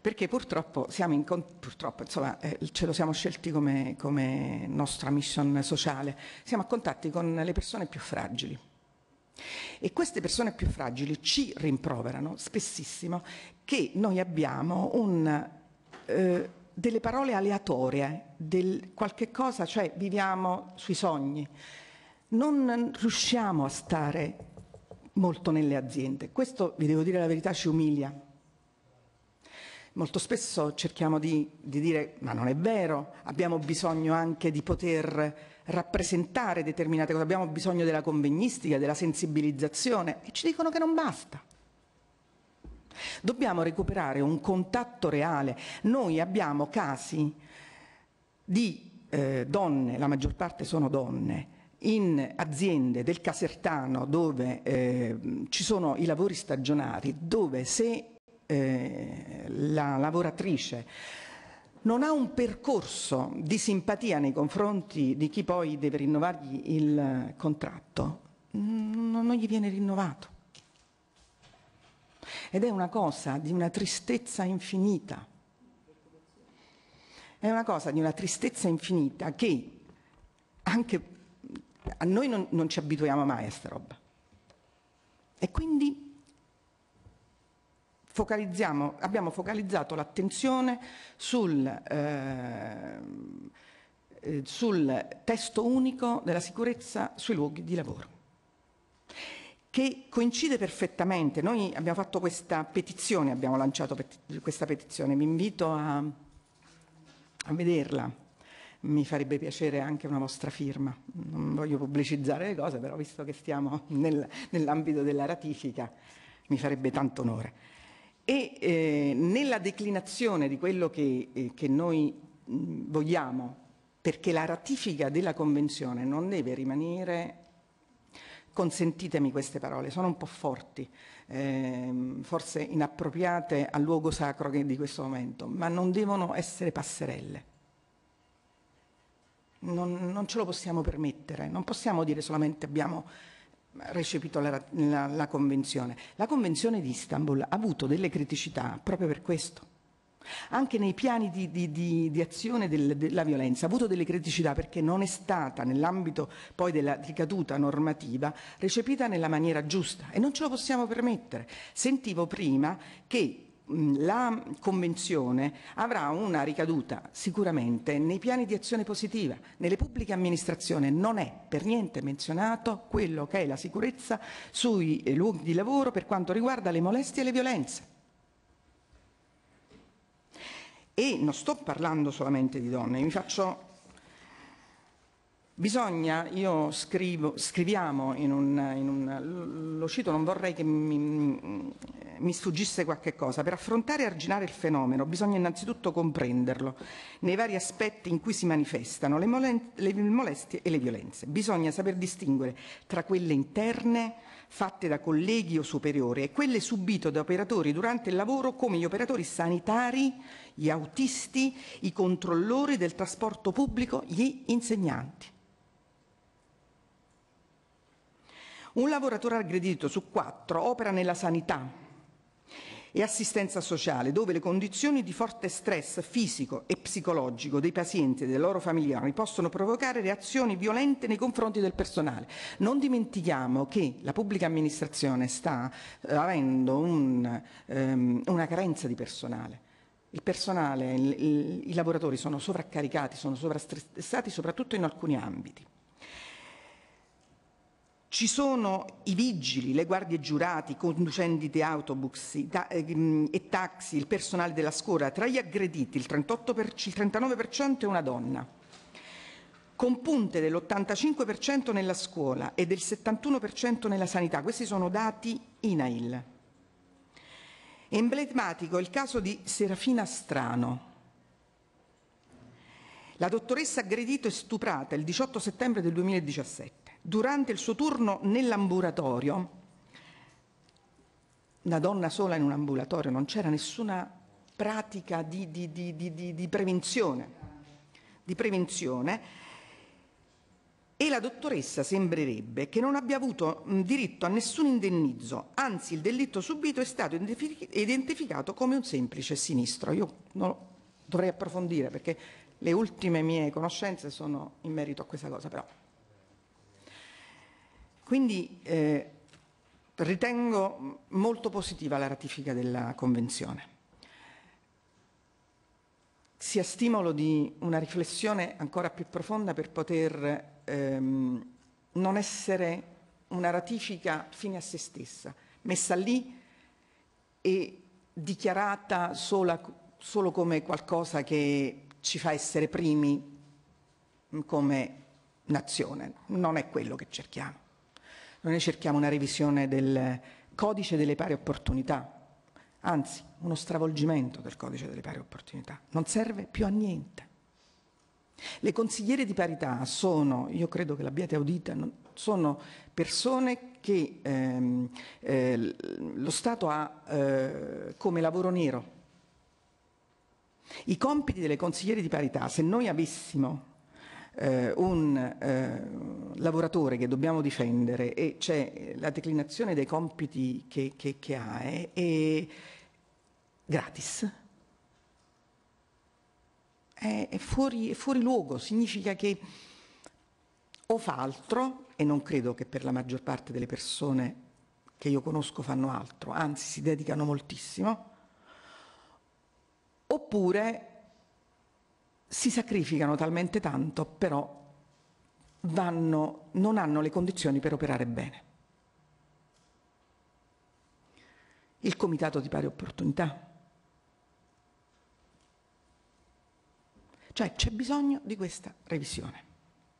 Speaker 7: Perché purtroppo, in, purtroppo insomma, eh, ce lo siamo scelti come, come nostra mission sociale, siamo a contatti con le persone più fragili. E queste persone più fragili ci rimproverano spessissimo che noi abbiamo un eh, delle parole aleatorie, del qualche cosa, cioè viviamo sui sogni. Non riusciamo a stare molto nelle aziende. Questo, vi devo dire la verità, ci umilia. Molto spesso cerchiamo di, di dire ma non è vero, abbiamo bisogno anche di poter rappresentare determinate cose, abbiamo bisogno della convegnistica, della sensibilizzazione e ci dicono che non basta. Dobbiamo recuperare un contatto reale. Noi abbiamo casi di eh, donne, la maggior parte sono donne, in aziende del Casertano dove eh, ci sono i lavori stagionali, dove se eh, la lavoratrice non ha un percorso di simpatia nei confronti di chi poi deve rinnovargli il eh, contratto, non gli viene rinnovato. Ed è una cosa di una tristezza infinita. È una cosa di una tristezza infinita che anche a noi non, non ci abituiamo mai a questa roba. E quindi abbiamo focalizzato l'attenzione sul, ehm, eh, sul testo unico della sicurezza sui luoghi di lavoro che coincide perfettamente. Noi abbiamo fatto questa petizione, abbiamo lanciato questa petizione, vi invito a, a, vederla, mi farebbe piacere anche una vostra firma. Non voglio pubblicizzare le cose, però visto che stiamo nel, nell'ambito della ratifica, mi farebbe tanto onore. E eh, nella declinazione di quello che, eh, che noi vogliamo, perché la ratifica della Convenzione non deve rimanere consentitemi queste parole, sono un po' forti, ehm, forse inappropriate al luogo sacro di questo momento, ma non devono essere passerelle. Non, non, ce lo possiamo permettere, non possiamo dire solamente abbiamo recepito la, la, la Convenzione. La Convenzione di Istanbul ha avuto delle criticità proprio per questo anche nei piani di, di, di, di azione del, della violenza, ha avuto delle criticità perché non è stata nell'ambito poi della ricaduta normativa recepita nella maniera giusta e non ce lo possiamo permettere. Sentivo prima che la Convenzione avrà una ricaduta sicuramente nei piani di azione positiva, nelle pubbliche amministrazioni non è per niente menzionato quello che è la sicurezza sui eh, luoghi di lavoro per quanto riguarda le molestie e le violenze. E non sto parlando solamente di donne, mi faccio... Bisogna, io scrivo, scriviamo in un, in un, Lo cito, non vorrei che mi, mi sfuggisse qualche cosa. Per affrontare e arginare il fenomeno bisogna innanzitutto comprenderlo nei vari aspetti in cui si manifestano le molestie e le violenze. Bisogna saper distinguere tra quelle interne fatte da colleghi o superiori e quelle subite da operatori durante il lavoro come gli operatori sanitari, gli autisti, i controllori del trasporto pubblico, gli insegnanti. Un lavoratore aggredito su quattro opera nella sanità, e assistenza sociale, dove le condizioni di forte stress fisico e psicologico dei pazienti e dei loro familiari possono provocare reazioni violente nei confronti del personale. Non dimentichiamo che la pubblica amministrazione sta eh, avendo un, um, una carenza di personale. Il personale, il, il, i lavoratori sono sovraccaricati, sono sovrastressati soprattutto in alcuni ambiti. Ci sono i vigili, le guardie giurati, i conducenti di autobus ehm, e taxi, il personale della scuola. Tra gli aggrediti il, 38 per, il 39% è una donna, con punte dell'85% nella scuola e del 71% nella sanità. Questi sono dati INAIL. Emblematico è il caso di Serafina Strano. La dottoressa aggredita e stuprata il 18 settembre del 2017 durante il suo turno nell'ambulatorio, una donna sola in un ambulatorio, non c'era nessuna pratica di, di, di, di prevenzione, prevenzione e la dottoressa sembrerebbe che non abbia avuto diritto a nessun indennizzo, anzi il delitto subito è stato identificato come un semplice sinistro. Io lo, dovrei approfondire perché le ultime mie conoscenze sono in merito a questa cosa, però quindi eh, ritengo molto positiva la ratifica della Convenzione. Sia stimolo di una riflessione ancora più profonda per poter ehm, non essere una ratifica fine a se stessa, messa lì e dichiarata sola, solo come qualcosa che ci fa essere primi come nazione. Non è quello che cerchiamo. Noi cerchiamo una revisione del codice delle pari opportunità, anzi uno stravolgimento del codice delle pari opportunità. Non serve più a niente. Le consigliere di parità sono, io credo che l'abbiate audita, sono persone che ehm, eh, lo Stato ha eh, come lavoro nero. I compiti delle consigliere di parità, se noi avessimo eh, un eh, lavoratore che dobbiamo difendere e c'è la declinazione dei compiti che, che, che ha eh, è gratis. È, è, fuori, è fuori luogo, significa che o fa altro, e non credo che per la maggior parte delle persone che io conosco fanno altro, anzi si dedicano moltissimo, oppure si sacrificano talmente tanto, però vanno, non hanno le condizioni per operare bene. Il Comitato di Pari Opportunità. Cioè c'è bisogno di questa revisione,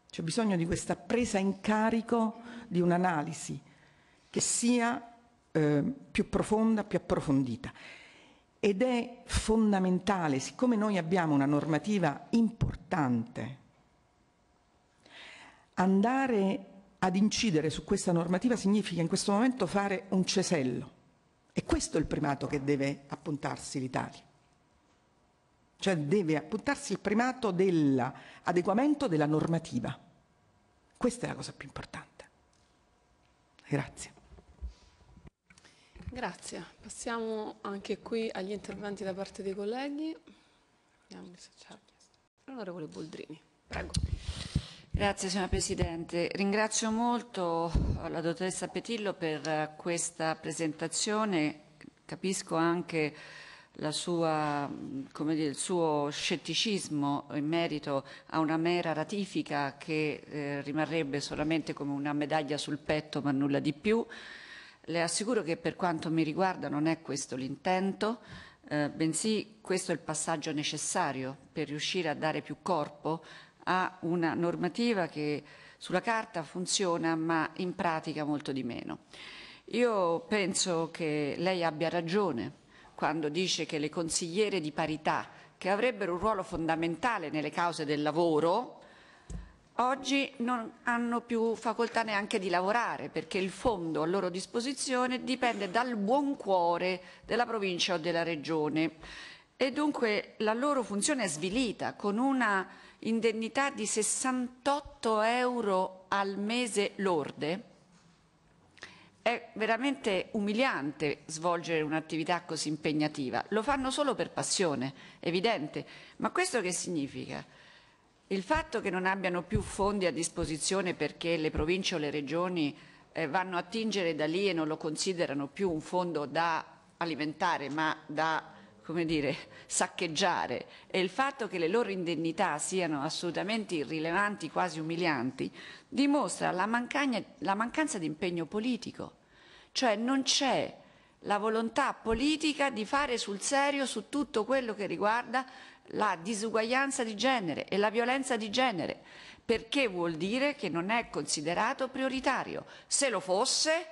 Speaker 7: c'è bisogno di questa presa in carico di un'analisi che sia eh, più profonda, più approfondita. Ed è fondamentale, siccome noi abbiamo una normativa importante, andare ad incidere su questa normativa significa in questo momento fare un cesello. E questo è il primato che deve appuntarsi l'Italia. Cioè deve appuntarsi il primato dell'adeguamento della normativa. Questa è la cosa più importante. Grazie.
Speaker 1: Grazie. Passiamo anche qui agli interventi da parte dei colleghi. L'onorevole Boldrini, prego.
Speaker 3: Grazie signora Presidente. Ringrazio molto eh, la dottoressa Petillo per eh, questa presentazione. Capisco anche sua, mm, dire, il suo scetticismo in merito a una mera ratifica che eh, rimarrebbe solamente come una medaglia sul petto ma nulla di più. Le assicuro che per quanto mi riguarda non è questo l'intento, eh, bensì questo è il passaggio necessario per riuscire a dare più corpo a una normativa che sulla carta funziona ma in pratica molto di meno. Io penso che lei abbia ragione quando dice che le consigliere di parità che avrebbero un ruolo fondamentale nelle cause del lavoro, oggi non hanno più facoltà neanche di lavorare perché il fondo a loro disposizione dipende dal buon cuore della provincia o della regione e dunque la loro funzione è svilita con una indennità di 68 euro al mese lorde. È veramente umiliante svolgere un'attività così impegnativa, lo fanno solo per passione, evidente, ma questo che significa? Il fatto che non abbiano più fondi a disposizione perché le province o le regioni eh, vanno a tingere da lì e non lo considerano più un fondo da alimentare ma da come dire, saccheggiare e il fatto che le loro indennità siano assolutamente irrilevanti, quasi umilianti, dimostra la, mancagna, la mancanza di impegno politico, cioè non c'è la volontà politica di fare sul serio su tutto quello che riguarda la disuguaglianza di genere e la violenza di genere, perché vuol dire che non è considerato prioritario. Se lo fosse,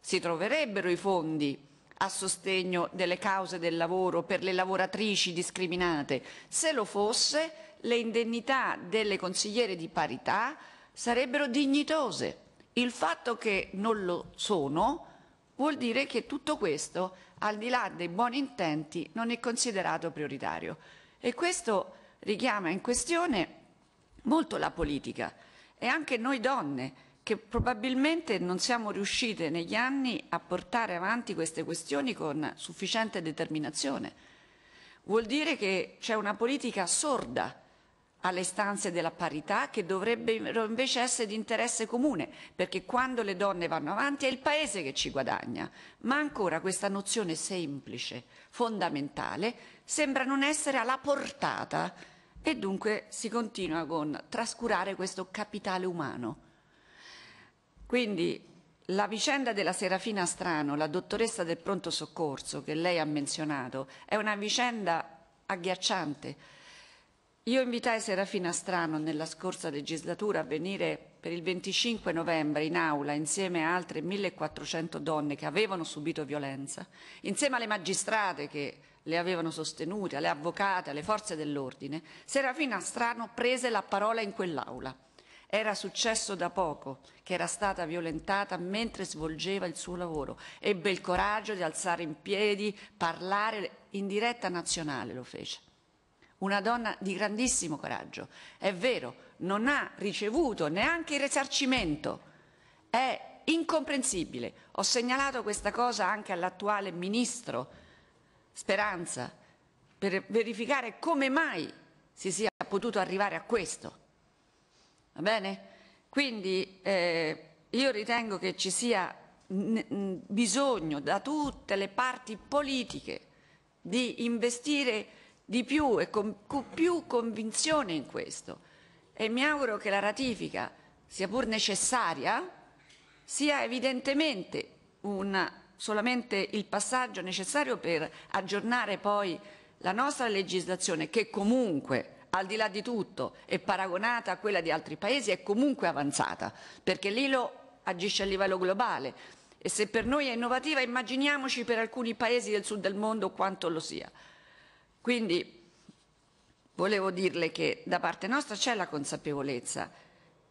Speaker 3: si troverebbero i fondi a sostegno delle cause del lavoro per le lavoratrici discriminate. Se lo fosse, le indennità delle consigliere di parità sarebbero dignitose. Il fatto che non lo sono vuol dire che tutto questo, al di là dei buoni intenti, non è considerato prioritario. E questo richiama in questione molto la politica e anche noi donne che probabilmente non siamo riuscite negli anni a portare avanti queste questioni con sufficiente determinazione. Vuol dire che c'è una politica sorda alle stanze della parità che dovrebbero invece essere di interesse comune, perché quando le donne vanno avanti è il Paese che ci guadagna. Ma ancora questa nozione semplice, fondamentale, sembra non essere alla portata e dunque si continua con trascurare questo capitale umano. Quindi la vicenda della Serafina Strano, la dottoressa del pronto soccorso che lei ha menzionato, è una vicenda agghiacciante io invitai Serafina Strano nella scorsa legislatura a venire per il 25 novembre in aula insieme a altre 1400 donne che avevano subito violenza, insieme alle magistrate che le avevano sostenute, alle avvocate, alle forze dell'ordine, Serafina Strano prese la parola in quell'aula. Era successo da poco che era stata violentata mentre svolgeva il suo lavoro. Ebbe il coraggio di alzare in piedi, parlare, in diretta nazionale lo fece una donna di grandissimo coraggio. È vero, non ha ricevuto neanche il risarcimento. È incomprensibile. Ho segnalato questa cosa anche all'attuale ministro Speranza per verificare come mai si sia potuto arrivare a questo. Va bene? Quindi eh, io ritengo che ci sia bisogno da tutte le parti politiche di investire di più e con più convinzione in questo e mi auguro che la ratifica, sia pur necessaria, sia evidentemente una, solamente il passaggio necessario per aggiornare poi la nostra legislazione che comunque al di là di tutto è paragonata a quella di altri paesi è comunque avanzata perché l'ILO agisce a livello globale e se per noi è innovativa immaginiamoci per alcuni paesi del sud del mondo quanto lo sia. Quindi volevo dirle che da parte nostra c'è la consapevolezza,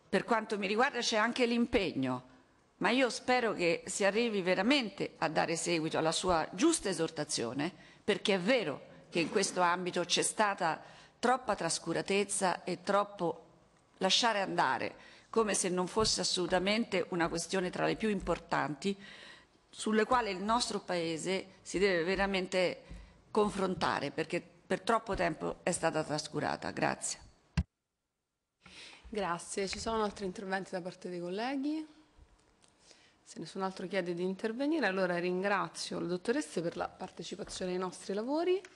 Speaker 3: per quanto mi riguarda c'è anche l'impegno, ma io spero che si arrivi veramente a dare seguito alla sua giusta esortazione, perché è vero che in questo ambito c'è stata troppa trascuratezza e troppo lasciare andare, come se non fosse assolutamente una questione tra le più importanti, sulle quali il nostro Paese si deve veramente confrontare perché per troppo tempo è stata trascurata. Grazie.
Speaker 1: Grazie. Ci sono altri interventi da parte dei colleghi? Se nessun altro chiede di intervenire, allora ringrazio le dottoresse per la partecipazione ai nostri lavori.